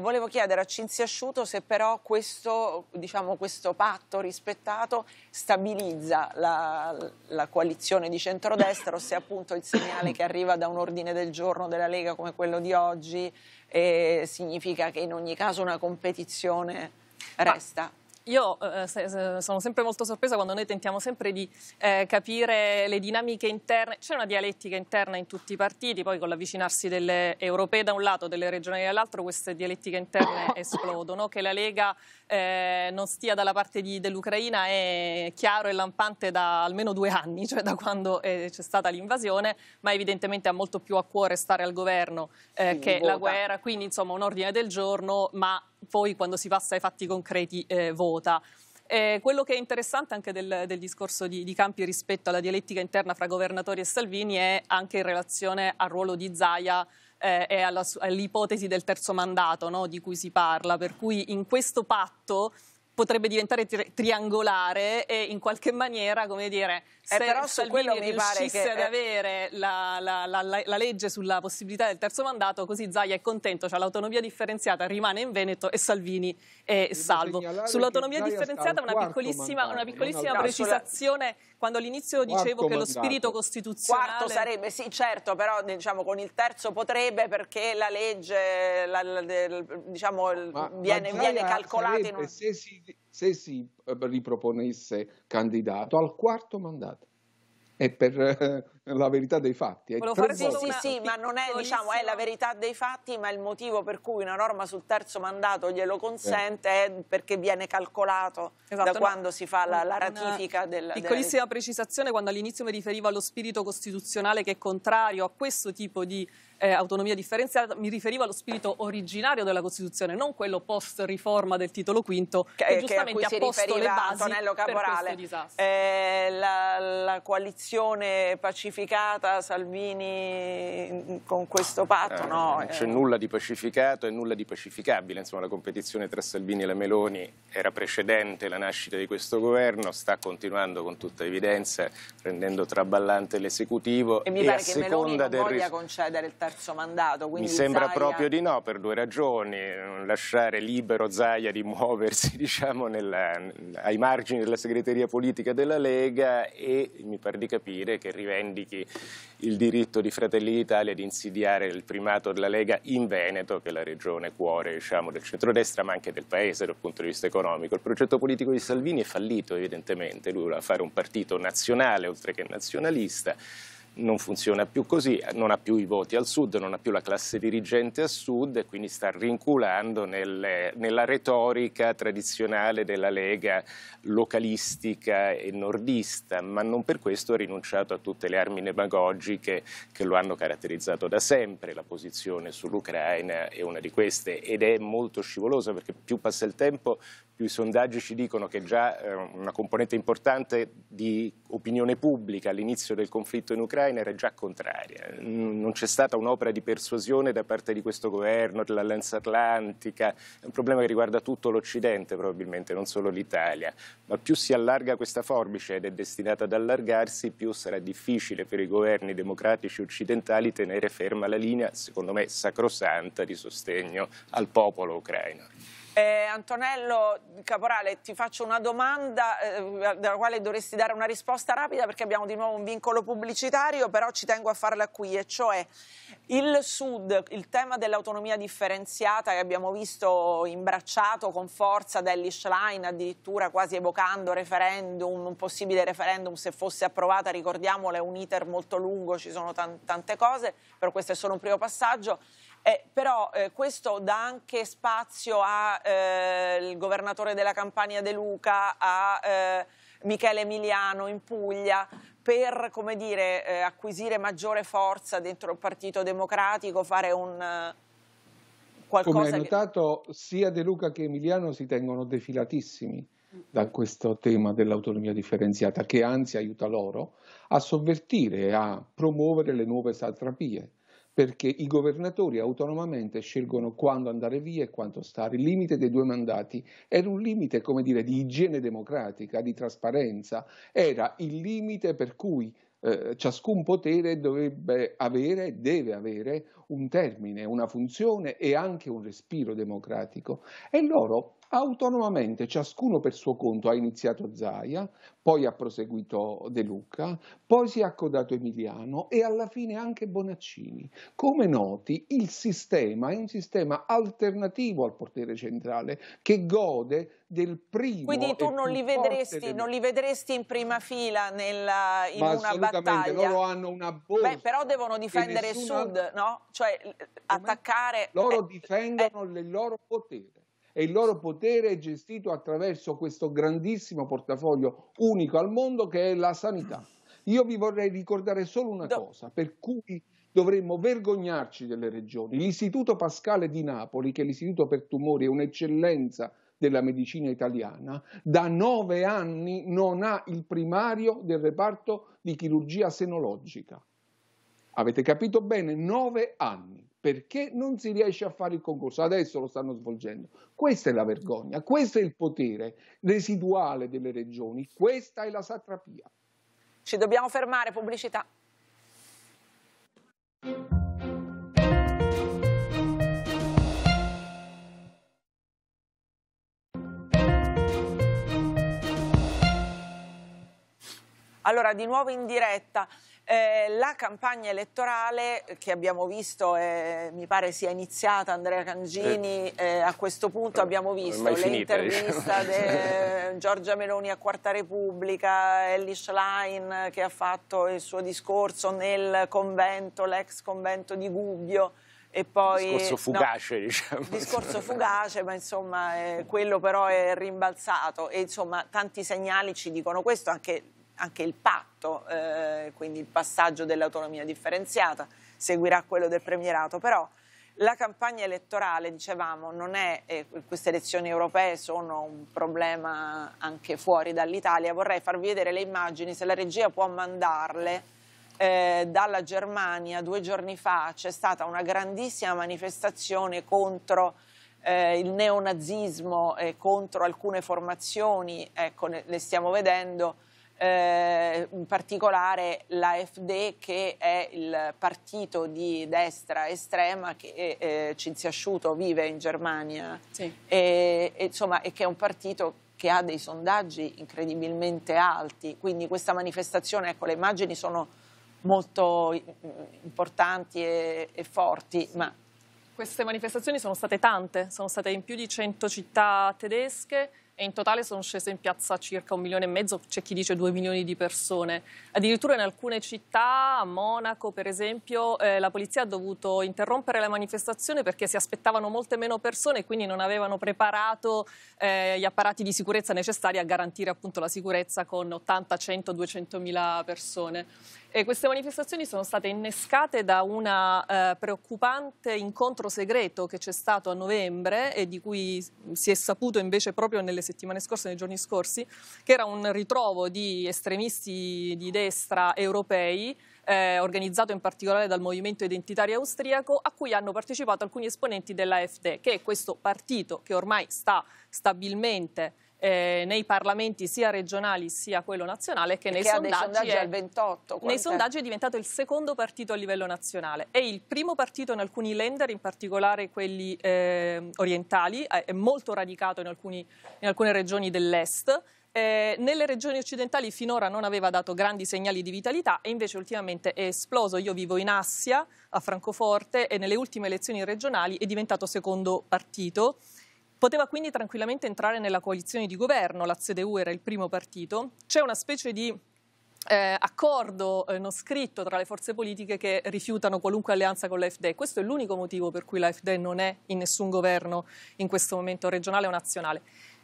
volevo chiedere a Cinzia Asciuto se però questo, diciamo, questo patto rispettato stabilizza la, la coalizione di centrodestra o se appunto il segnale che arriva da un ordine del giorno della Lega come quello di oggi significa che in ogni caso una competizione resta. Ma io eh, eh sono sempre molto sorpresa quando noi tentiamo sempre di eh, capire le dinamiche interne. C'è una dialettica interna in tutti i partiti, poi con l'avvicinarsi delle europee da un lato, e delle regionali dall'altro, queste dialettiche interne esplodono. Che la Lega eh, non stia dalla parte di, dell'Ucraina è chiaro e lampante da almeno due anni, cioè da quando eh, c'è stata l'invasione, ma evidentemente ha molto più a cuore stare al governo eh, sì, che la guerra. Quindi insomma un ordine del giorno, ma poi quando si passa ai fatti concreti eh, vota. Eh, quello che è interessante anche del, del discorso di, di, Campi rispetto alla dialettica interna fra governatori e Salvini è anche in relazione al ruolo di Zaia eh, e alla, all'ipotesi del terzo mandato no, di cui si parla, per cui in questo patto potrebbe diventare tri- triangolare e in qualche maniera, come dire, eh, se però su quello mi pare che... ad eh, avere la, la, la, la, legge sulla possibilità del terzo mandato, così Zaia è contento, cioè l'autonomia differenziata, rimane in Veneto e Salvini è salvo. Sull'autonomia differenziata una piccolissima, una piccolissima precisazione, quando all'inizio dicevo che mandato. lo spirito costituzionale... Quarto sarebbe, sì certo, però diciamo, con il terzo potrebbe perché la legge diciamo, viene, viene calcolata... Sarebbe, in un... se si se si eh, riproponesse candidato al quarto mandato è per eh, la verità dei fatti. Volevo fare solo sì, una... sì, sì, ma non è, diciamo, è, la verità dei fatti, ma il motivo per cui una norma sul terzo mandato glielo eh. consente eh. è perché viene calcolato esatto, da quando si fa la, la ratifica del... Piccolissima della... precisazione, quando all'inizio mi riferivo allo spirito costituzionale che è contrario a questo tipo di eh, autonomia differenziata, mi riferivo allo spirito originario della Costituzione, non quello post riforma del titolo quinto che, che giustamente che ha posto le basi Antonello Caporale. Eh, la, la, coalizione pacificata Salvini con questo patto, eh, no? Non c'è eh. nulla di pacificato e nulla di pacificabile, insomma la competizione tra Salvini e la Meloni era precedente la nascita di questo governo, sta continuando con tutta evidenza rendendo traballante l'esecutivo e, mi pare a che Meloni non voglia concedere il terzo mandato. Mi sembra Zaia... proprio di no per due ragioni. Lasciare libero Zaia di muoversi diciamo, nella, ai margini della segreteria politica della Lega e mi pare di capire che rivendichi il diritto di Fratelli d'Italia di insidiare il primato della Lega in Veneto, che è la regione cuore diciamo, del centrodestra ma anche del paese dal punto di vista economico. Il progetto politico di Salvini è fallito evidentemente, lui voleva fare un partito nazionale oltre che nazionalista non funziona più così, non ha più i voti al sud, non ha più la classe dirigente al sud e quindi sta rinculando nel, nella retorica tradizionale della Lega localistica e nordista, ma non per questo ha rinunciato a tutte le armi demagogiche che lo hanno caratterizzato da sempre, la posizione sull'Ucraina è una di queste ed è molto scivolosa perché più passa il tempo più i sondaggi ci dicono che già eh, una componente importante di opinione pubblica all'inizio del conflitto in Ucraina Trainer è già contraria. Non c'è stata un'opera di persuasione da parte di questo governo, dell'Alleanza Atlantica, è un problema che riguarda tutto l'Occidente probabilmente, non solo l'Italia. Ma più si allarga questa forbice ed è destinata ad allargarsi, più sarà difficile per i governi democratici occidentali tenere ferma la linea, secondo me sacrosanta, di sostegno al popolo ucraino. Eh, Antonello Caporale, ti faccio una domanda eh, della quale dovresti dare una risposta rapida perché abbiamo di nuovo un vincolo pubblicitario, però ci tengo a farla qui, e cioè il Sud, il tema dell'autonomia differenziata che abbiamo visto imbracciato con forza da Schlein, addirittura quasi evocando referendum, un possibile referendum se fosse approvata, ricordiamolo, è un iter molto lungo, ci sono tan tante cose, però questo è solo un primo passaggio. Eh, però eh, questo dà anche spazio al eh, governatore della Campania De Luca, a eh, Michele Emiliano in Puglia, per dire, eh, acquisire maggiore forza dentro il Partito Democratico, fare un... Eh, qualcosa Come hai notato, che... sia De Luca che Emiliano si tengono defilatissimi da questo tema dell'autonomia differenziata, che anzi aiuta loro a sovvertire, a promuovere le nuove satrapie perché i governatori autonomamente scelgono quando andare via e quando stare. Il limite dei due mandati era un limite, come dire, di igiene democratica, di trasparenza, era il limite per cui eh, ciascun potere dovrebbe avere, deve avere un termine, una funzione e anche un respiro democratico. E loro Autonomamente, ciascuno per suo conto, ha iniziato Zaia, poi ha proseguito De Luca, poi si è accodato Emiliano e alla fine anche Bonaccini. Come noti, il sistema è un sistema alternativo al portiere centrale che gode del primo. Quindi tu non li, vedresti, non li, vedresti, in prima fila nella, in Ma una battaglia. Loro hanno una borsa. Beh, però devono difendere il nessuna... sud, no? Cioè attaccare. Loro eh, difendono eh. il loro potere e il loro potere è gestito attraverso questo grandissimo portafoglio unico al mondo che è la sanità. Io vi vorrei ricordare solo una cosa, per cui dovremmo vergognarci delle regioni. L'Istituto Pascale di Napoli, che è l'Istituto per Tumori, è un'eccellenza della medicina italiana, da nove anni non ha il primario del reparto di chirurgia senologica. Avete capito bene? Nove anni perché non si riesce a fare il concorso. Adesso lo stanno svolgendo. Questa è la vergogna, questo è il potere residuale delle regioni, questa è la satrapia. Ci dobbiamo fermare, pubblicità. Allora, di nuovo in diretta. Eh, la campagna elettorale che abbiamo visto, eh, mi pare sia iniziata Andrea Cangini, eh, eh a questo punto abbiamo visto l'intervista diciamo. di Giorgia Meloni a Quarta Repubblica, Ellie Schlein che ha fatto il suo discorso nel convento, l'ex convento di Gubbio. E poi, discorso fugace, no, diciamo. Discorso fugace, ma insomma eh, quello però è rimbalzato e insomma tanti segnali ci dicono questo, anche anche il patto, eh, quindi il passaggio dell'autonomia differenziata, seguirà quello del premierato, però la campagna elettorale, dicevamo, non è, eh, queste elezioni europee sono un problema anche fuori dall'Italia, vorrei farvi vedere le immagini, se la regia può mandarle, eh, dalla Germania due giorni fa c'è stata una grandissima manifestazione contro eh, il neonazismo e contro alcune formazioni, ecco, le stiamo vedendo, eh, in particolare l'AFD che è il partito di destra estrema che eh, eh Cinzia Asciuto vive in Germania sì. e, e, insomma, e che è un partito che ha dei sondaggi incredibilmente alti, quindi questa manifestazione, ecco le immagini sono molto mm, importanti e, e forti, ma queste manifestazioni sono state tante, sono state in più di 100 città tedesche, e in totale sono scese in piazza circa un milione e mezzo, c'è chi dice due milioni di persone. Addirittura in alcune città, a Monaco per esempio, eh, la polizia ha dovuto interrompere la manifestazione perché si aspettavano molte meno persone e quindi non avevano preparato eh, gli apparati di sicurezza necessari a garantire appunto la sicurezza con 80, 100, 200 mila persone. E queste manifestazioni sono state innescate da un eh, preoccupante incontro segreto che c'è stato a novembre e di cui si è saputo invece proprio nelle settimane scorse, nei giorni scorsi, che era un ritrovo di estremisti di destra europei eh, organizzato in particolare dal movimento identitario austriaco, a cui hanno partecipato alcuni esponenti dell'AFD, che è questo partito che ormai sta stabilmente eh, nei parlamenti sia regionali sia quello nazionale che nei che sondaggi, sondaggi, è, 28, nei sondaggi è diventato il secondo partito a livello nazionale è il primo partito in alcuni lender, in particolare quelli eh, orientali, è molto radicato in, alcuni, in alcune regioni dell'est. Eh, nelle regioni occidentali finora non aveva dato grandi segnali di vitalità e invece ultimamente è esploso. Io vivo in Assia, a Francoforte, e nelle ultime elezioni regionali è diventato secondo partito. Poteva quindi tranquillamente entrare nella coalizione di governo, la CDU era il primo partito. C'è una specie di eh, accordo eh, non scritto tra le forze politiche che rifiutano qualunque alleanza con l'AFD. Questo è l'unico motivo per cui l'AFD non è in nessun governo in questo momento regionale o nazionale.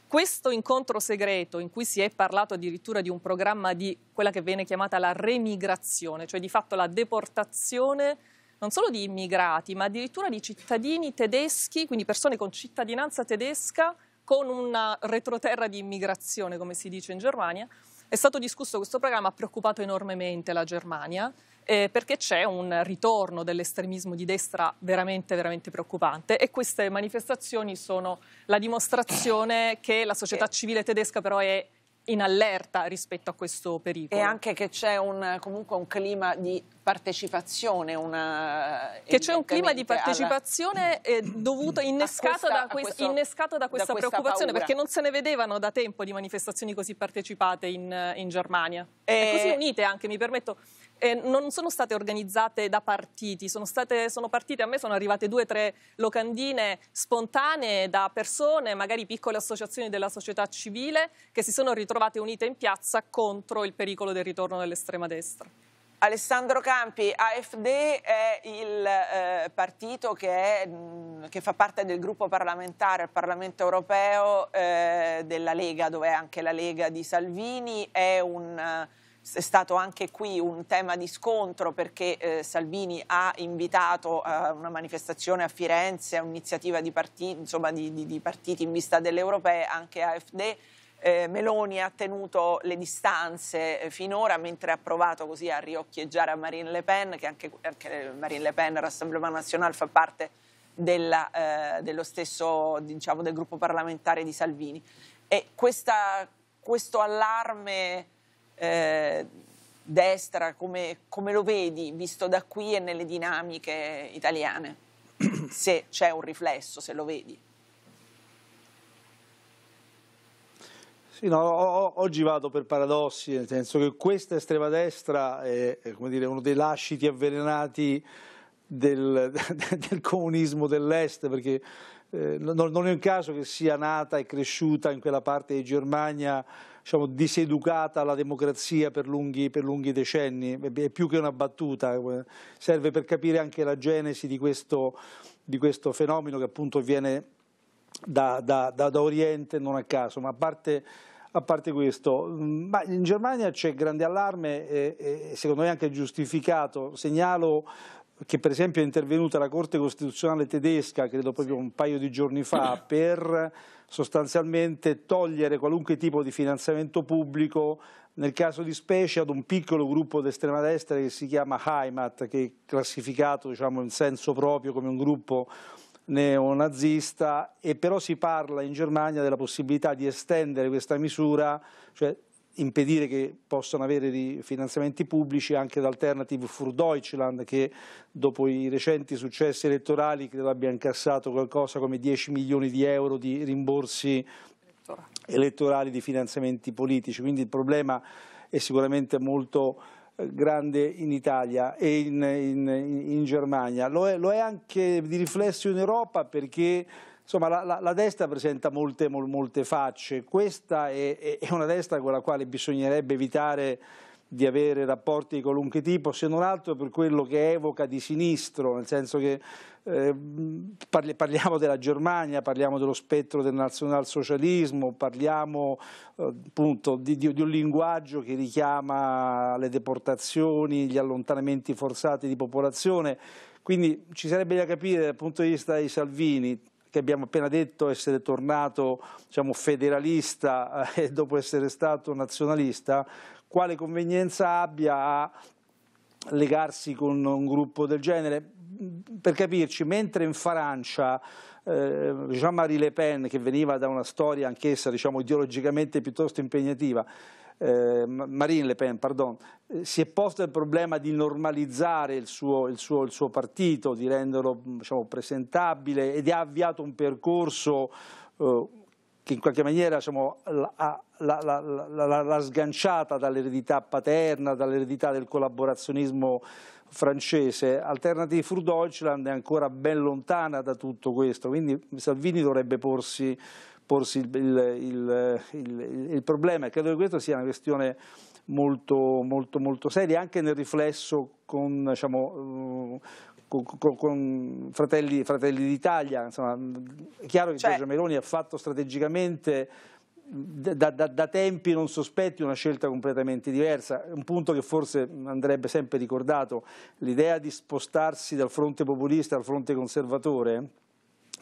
Questo incontro segreto in cui si è parlato addirittura di un programma di quella che viene chiamata la remigrazione, cioè di fatto la deportazione non solo di immigrati, ma addirittura di cittadini tedeschi, quindi persone con cittadinanza tedesca, con una retroterra di immigrazione, come si dice in Germania. È stato discusso questo programma, ha preoccupato enormemente la Germania, eh, perché c'è un ritorno dell'estremismo di destra veramente, veramente preoccupante e queste manifestazioni sono la dimostrazione che la società civile tedesca però è in allerta rispetto a questo pericolo. E anche che c'è un, comunque un clima di partecipazione. Una, che c'è un clima di partecipazione alla... Eh, dovuto, innescato, questa, da que questo, innescato, da questa, da preoccupazione, questa perché non se ne vedevano da tempo di manifestazioni così partecipate in, in Germania. E... e così unite anche, mi permetto eh, non sono state organizzate da partiti, sono, state, sono partite, a me sono arrivate due o tre locandine spontanee da persone, magari piccole associazioni della società civile, che si sono ritrovate unite in piazza contro il pericolo del ritorno dell'estrema destra. Alessandro Campi, AFD è il eh, partito che, è, che, fa parte del gruppo parlamentare al Parlamento europeo eh, della Lega, dove è anche la Lega di Salvini, è un è stato anche qui un tema di scontro perché eh, Salvini ha invitato a eh, una manifestazione a Firenze, a un'iniziativa di, partiti, insomma, di, di, di partiti in vista delle europee, anche AFD. Eh, Meloni ha tenuto le distanze eh, finora mentre ha provato così a riocchieggiare a Marine Le Pen, che anche, anche Marine Le Pen, l'Assemblea nazionale, fa parte della, eh, dello stesso, diciamo, del gruppo parlamentare di Salvini. E questa, questo allarme eh, destra, come, come lo vedi visto da qui e nelle dinamiche italiane? se c'è un riflesso, se lo vedi. Sì, no, oggi vado per paradossi, nel senso che questa estrema destra è, è dire, uno dei lasciti avvelenati del, del comunismo dell'Est, perché eh, non, non è un caso che sia nata e cresciuta in quella parte di Germania diciamo, diseducata la democrazia per lunghi, per lunghi, decenni, è più che una battuta, eh, serve per capire anche la genesi di questo, di questo fenomeno che appunto viene da, da, da, da Oriente non a caso, ma a parte a parte questo, mm, ma in Germania c'è grande allarme e, e, secondo me anche giustificato. Segnalo che per esempio è intervenuta la Corte Costituzionale tedesca, credo proprio un paio di giorni fa, per sostanzialmente togliere qualunque tipo di finanziamento pubblico nel caso di specie ad un piccolo gruppo d'estrema destra che si chiama Heimat, che è classificato diciamo, in senso proprio come un gruppo neonazista e però si parla in Germania della possibilità di estendere questa misura, cioè impedire che possano avere finanziamenti pubblici anche da Alternative für Deutschland che dopo i recenti successi elettorali credo abbia incassato qualcosa come 10 milioni di euro di rimborsi elettorali di finanziamenti politici, quindi il problema è sicuramente molto eh, grande in Italia e in, in, in Germania, lo è, lo è anche di riflesso in Europa perché Insomma, la, la, la destra presenta molte, molte facce, questa è, è una destra con la quale bisognerebbe evitare di avere rapporti di qualunque tipo, se non altro per quello che evoca di sinistro, nel senso che eh, parli, parliamo della Germania, parliamo dello spettro del nazionalsocialismo, parliamo eh, appunto di, di, di, un linguaggio che richiama le deportazioni, gli allontanamenti forzati di popolazione, quindi ci sarebbe da capire dal punto di vista dei Salvini che abbiamo appena detto essere tornato diciamo, federalista eh, e eh, dopo essere stato nazionalista, quale convenienza abbia a legarsi con un gruppo del genere? Per capirci, mentre in Francia eh, Jean-Marie Le Pen, che veniva da una storia anch'essa diciamo, ideologicamente piuttosto impegnativa, eh, Marine Le Pen pardon, eh, si è posto il problema di normalizzare il suo, il suo, il suo partito, di renderlo diciamo, presentabile ed ha avviato un percorso eh, che in qualche maniera diciamo, l'ha, l'ha sganciata dall'eredità paterna, dall'eredità del collaborazionismo francese. Alternative für Deutschland è ancora ben lontana da tutto questo, quindi Salvini dovrebbe porsi porsi il, il, il, il problema e credo che questa sia una questione molto, molto, molto seria anche nel riflesso con, diciamo, eh, con, con, con fratelli, fratelli d'Italia. Insomma, è chiaro che cioè... Giorgio Meloni ha fatto strategicamente da, da, da, tempi non sospetti una scelta completamente diversa, un punto che forse andrebbe sempre ricordato, l'idea di spostarsi dal fronte populista al fronte conservatore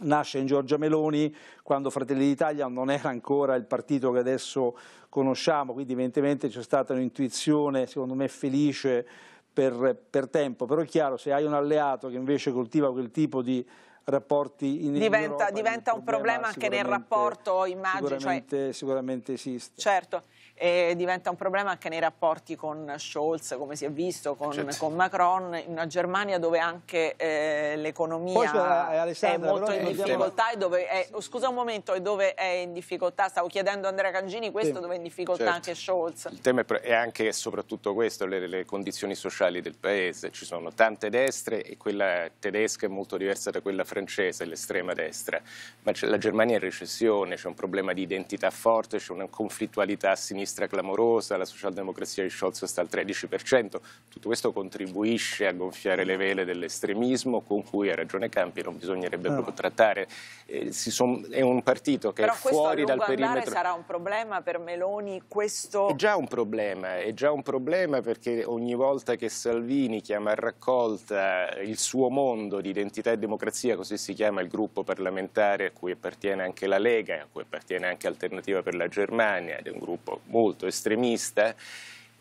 nasce in Giorgia Meloni quando Fratelli d'Italia non era ancora il partito che adesso conosciamo, quindi evidentemente c'è stata un'intuizione, secondo me felice, per, per tempo, però è chiaro se hai un alleato che invece coltiva quel tipo di rapporti in diventa, Europa, diventa un problema, anche nel rapporto immagino cioè sicuramente, cioè, sicuramente esiste certo e diventa un problema anche nei rapporti con Scholz, come si è visto, con, certo. con Macron, in una Germania dove anche eh, l'economia eh, è molto in difficoltà e dove è, sì. Oh, scusa un momento, e dove è in difficoltà, stavo chiedendo a Andrea Cangini questo, sì. dove è in difficoltà certo. anche Scholz. Il tema è anche e soprattutto questo, le, le, condizioni sociali del paese, ci sono tante destre e quella tedesca è molto diversa da quella francese francese, l'estrema destra, ma la Germania è in recessione, c'è un problema di identità forte, c'è una conflittualità a sinistra clamorosa, la socialdemocrazia di Scholz sta al 13%, tutto questo contribuisce a gonfiare le vele dell'estremismo con cui ha ragione Campi non bisognerebbe no. proprio trattare. Eh, son, è un partito che Però è fuori dal perimetro. sarà un problema per Meloni questo... È già un problema, è già un problema perché ogni volta che Salvini chiama a raccolta il suo mondo di identità e democrazia così si chiama il gruppo parlamentare a cui appartiene anche la Lega, a cui appartiene anche Alternativa per la Germania, ed è un gruppo molto estremista,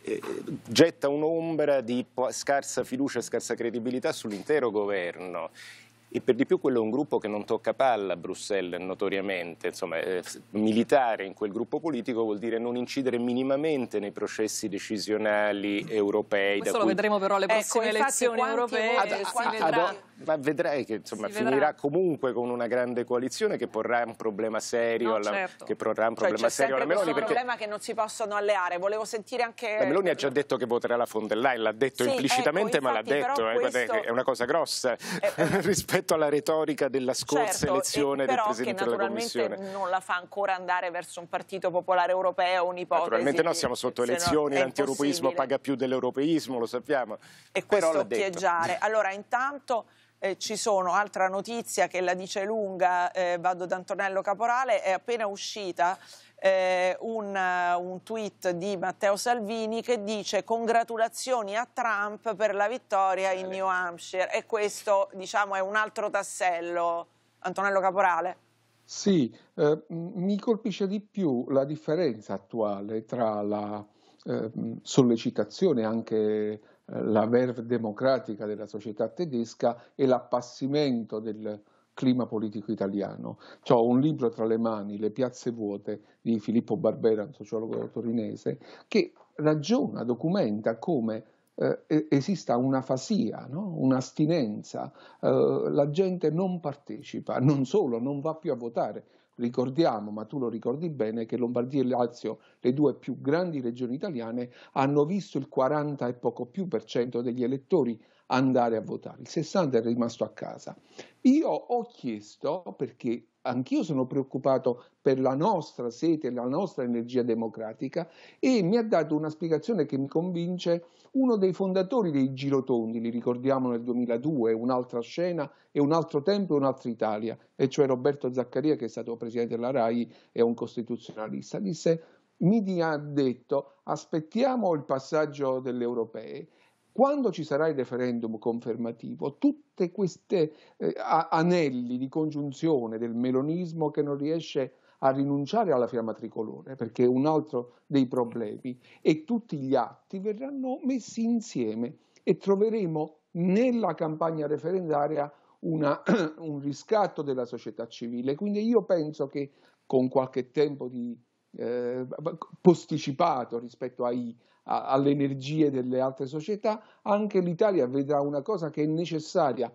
eh, getta un'ombra di scarsa fiducia e scarsa credibilità sull'intero governo e per di più quello è un gruppo che non tocca palla a Bruxelles notoriamente, insomma eh, militare in quel gruppo politico vuol dire non incidere minimamente nei processi decisionali europei. Questo lo cui... vedremo però alle ecco, prossime ecco, elezioni europee. Ad, ad, ad, ma vedrei che insomma, finirà comunque con una grande coalizione che porrà un problema serio, no, alla, certo. che porrà un cioè, problema cioè, serio alla Meloni. C'è perché... problema che non si possono alleare, volevo sentire anche... La Meloni ha già detto che voterà la von der Leyen, l'ha detto sì, implicitamente ecco, ma l'ha detto, eh, questo... è una cosa grossa eh, rispetto alla retorica della scorsa certo, elezione del Presidente della Commissione. naturalmente non la fa ancora andare verso un partito popolare europeo, un'ipotesi. Naturalmente no, siamo sotto elezioni, no, l'antieuropeismo paga più dell'europeismo, lo sappiamo. E questo Però occhieggiare. Allora, intanto eh, ci sono, altra notizia che la dice lunga, eh, vado da Antonello Caporale, è appena uscita eh, un, un, tweet di Matteo Salvini che dice congratulazioni a Trump per la vittoria in New Hampshire e questo diciamo è un altro tassello. Antonello Caporale. Sì, eh, mi colpisce di più la differenza attuale tra la eh, sollecitazione anche la verve democratica della società tedesca e l'appassimento del clima politico italiano. Ho un libro tra le mani, Le piazze vuote, di Filippo Barbera, un sociologo torinese, che ragiona, documenta come eh, esista un'afasia, no? un'astinenza, eh, la gente non partecipa, non solo non va più a votare, Ricordiamo, ma tu lo ricordi bene, che Lombardia e Lazio, le due più grandi regioni italiane, hanno visto il 40 e poco più per cento degli elettori andare a votare, il 60 è rimasto a casa. Io ho chiesto, perché anch'io sono preoccupato per la nostra sete, la nostra energia democratica e mi ha dato una spiegazione che mi convince uno dei fondatori dei Girotondi, li ricordiamo nel 2002, un'altra scena e un altro tempo e un'altra Italia, e cioè Roberto Zaccaria che è stato presidente della RAI e un costituzionalista, disse mi ha detto aspettiamo il passaggio delle europee quando ci sarà il referendum confermativo, tutte queste eh, anelli di congiunzione del melonismo che non riesce a rinunciare alla fiamma tricolore, perché è un altro dei problemi, e tutti gli atti verranno messi insieme e troveremo nella campagna referendaria una, un riscatto della società civile. Quindi io penso che con qualche tempo di, eh, posticipato rispetto ai, a, alle energie delle altre società, anche l'Italia vedrà una cosa che è necessaria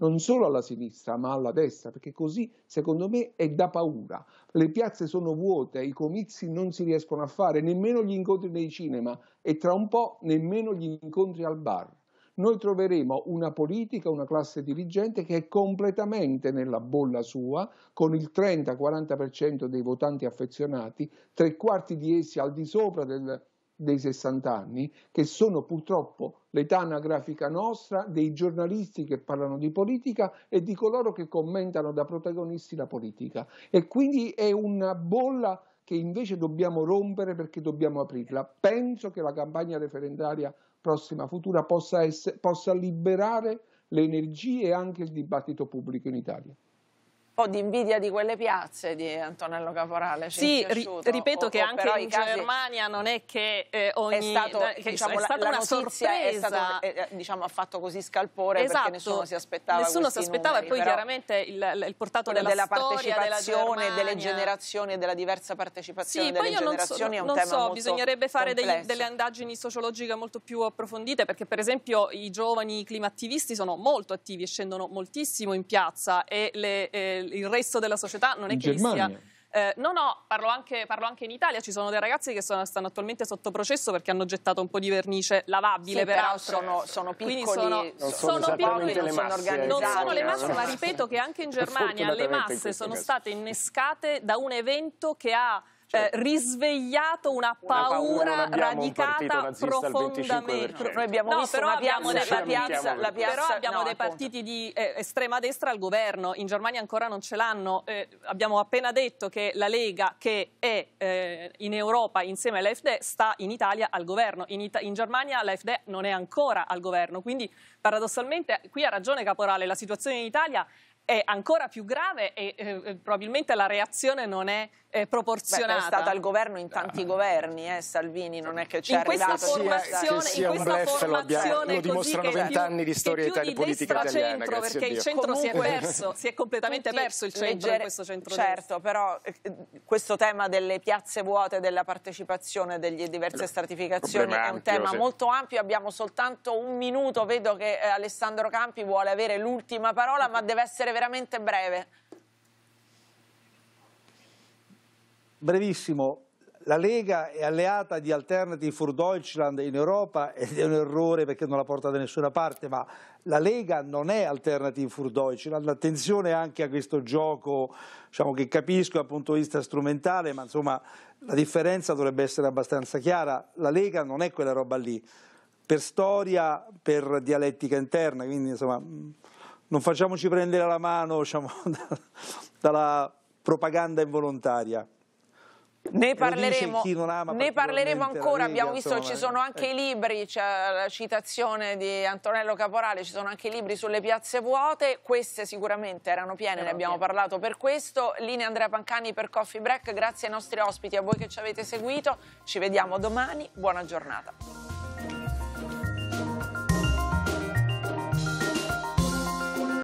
non solo alla sinistra ma alla destra, perché così secondo me è da paura. Le piazze sono vuote, i comizi non si riescono a fare, nemmeno gli incontri nei cinema e tra un po' nemmeno gli incontri al bar. Noi troveremo una politica, una classe dirigente che è completamente nella bolla sua, con il 30-40% dei votanti affezionati, tre quarti di essi al di sopra del, dei 60 anni, che sono purtroppo l'età anagrafica nostra, dei giornalisti che parlano di politica e di coloro che commentano da protagonisti la politica. E quindi è una bolla che invece dobbiamo rompere perché dobbiamo aprirla. Penso che la campagna referendaria prossima futura possa, essere, possa liberare le energie e anche il dibattito pubblico in Italia po' di invidia di quelle piazze di Antonello Caporale. Sì, ripeto o, che o anche in Germania non è che eh, ogni... È, stato, che, diciamo, è stata la, una sorpresa. È stato, eh, eh, diciamo, ha fatto così scalpore esatto. perché nessuno si aspettava Nessuno si aspettava numeri, e poi chiaramente il, il portato della, della partecipazione, della delle generazioni e della diversa partecipazione sì, delle generazioni so, è un tema so, molto bisognerebbe fare degli, delle indagini sociologiche molto più approfondite perché per esempio i giovani climattivisti sono molto attivi e scendono moltissimo in piazza e le... Eh, il resto della società non è in che Germania. sia... Eh, no, no, parlo anche, parlo anche, in Italia. Ci sono dei ragazzi che sono, stanno attualmente sotto processo perché hanno gettato un po' di vernice lavabile, sì, peraltro. Sono, sono piccoli, sono, non sono, sono piccoli, non sono Non sono le masse, ma ripeto che anche in Germania le masse sono state innescate da un evento che ha cioè, eh, risvegliato una paura, una paura radicata profondamente. Noi abbiamo no, visto però abbiamo, piazza, la piazza, la piazza, però abbiamo no, dei partiti di eh, estrema destra al governo, in Germania ancora non ce l'hanno. Eh, abbiamo appena detto che la Lega, che è eh, in Europa insieme all'AFD, sta in Italia al governo. In, It in Germania l'AFD non è ancora al governo. Quindi paradossalmente qui ha ragione Caporale, la situazione in Italia è ancora più grave e eh, eh, probabilmente la reazione non è eh, proporzionata. Beh, è stata al governo in tanti ah. governi, eh, Salvini, non è che ci in è arrivato. Formazione, esatto. sì, in questa formazione lo, dimostrano vent'anni di storia italiana, politica italiana. Perché il centro Comunque, si è perso, si è completamente perso il centro leggere, in questo centro Certo, però eh, questo tema delle piazze vuote, della partecipazione, delle diverse stratificazioni è, un tema sì. molto ampio, abbiamo soltanto un minuto, vedo che Alessandro Campi vuole avere l'ultima parola, ecco. ma deve essere veramente breve. Brevissimo. La Lega è alleata di Alternative für Deutschland in Europa ed è un errore perché non la porta da nessuna parte, ma la Lega non è Alternative für Deutschland, attenzione anche a questo gioco diciamo, che capisco dal punto di vista strumentale, ma insomma la differenza dovrebbe essere abbastanza chiara, la Lega non è quella roba lì, per storia, per dialettica interna, quindi insomma non facciamoci prendere la mano diciamo, dalla propaganda involontaria. Ne parleremo, ne parleremo ancora, abbiamo visto che ci sono eh. anche i libri, c'è la citazione di Antonello Caporale, ci sono anche i libri sulle piazze vuote, queste sicuramente erano piene, ne abbiamo parlato per questo. Linea Andrea Pancani per Coffee Break, grazie ai nostri ospiti, a voi che ci avete seguito, ci vediamo domani, buona giornata.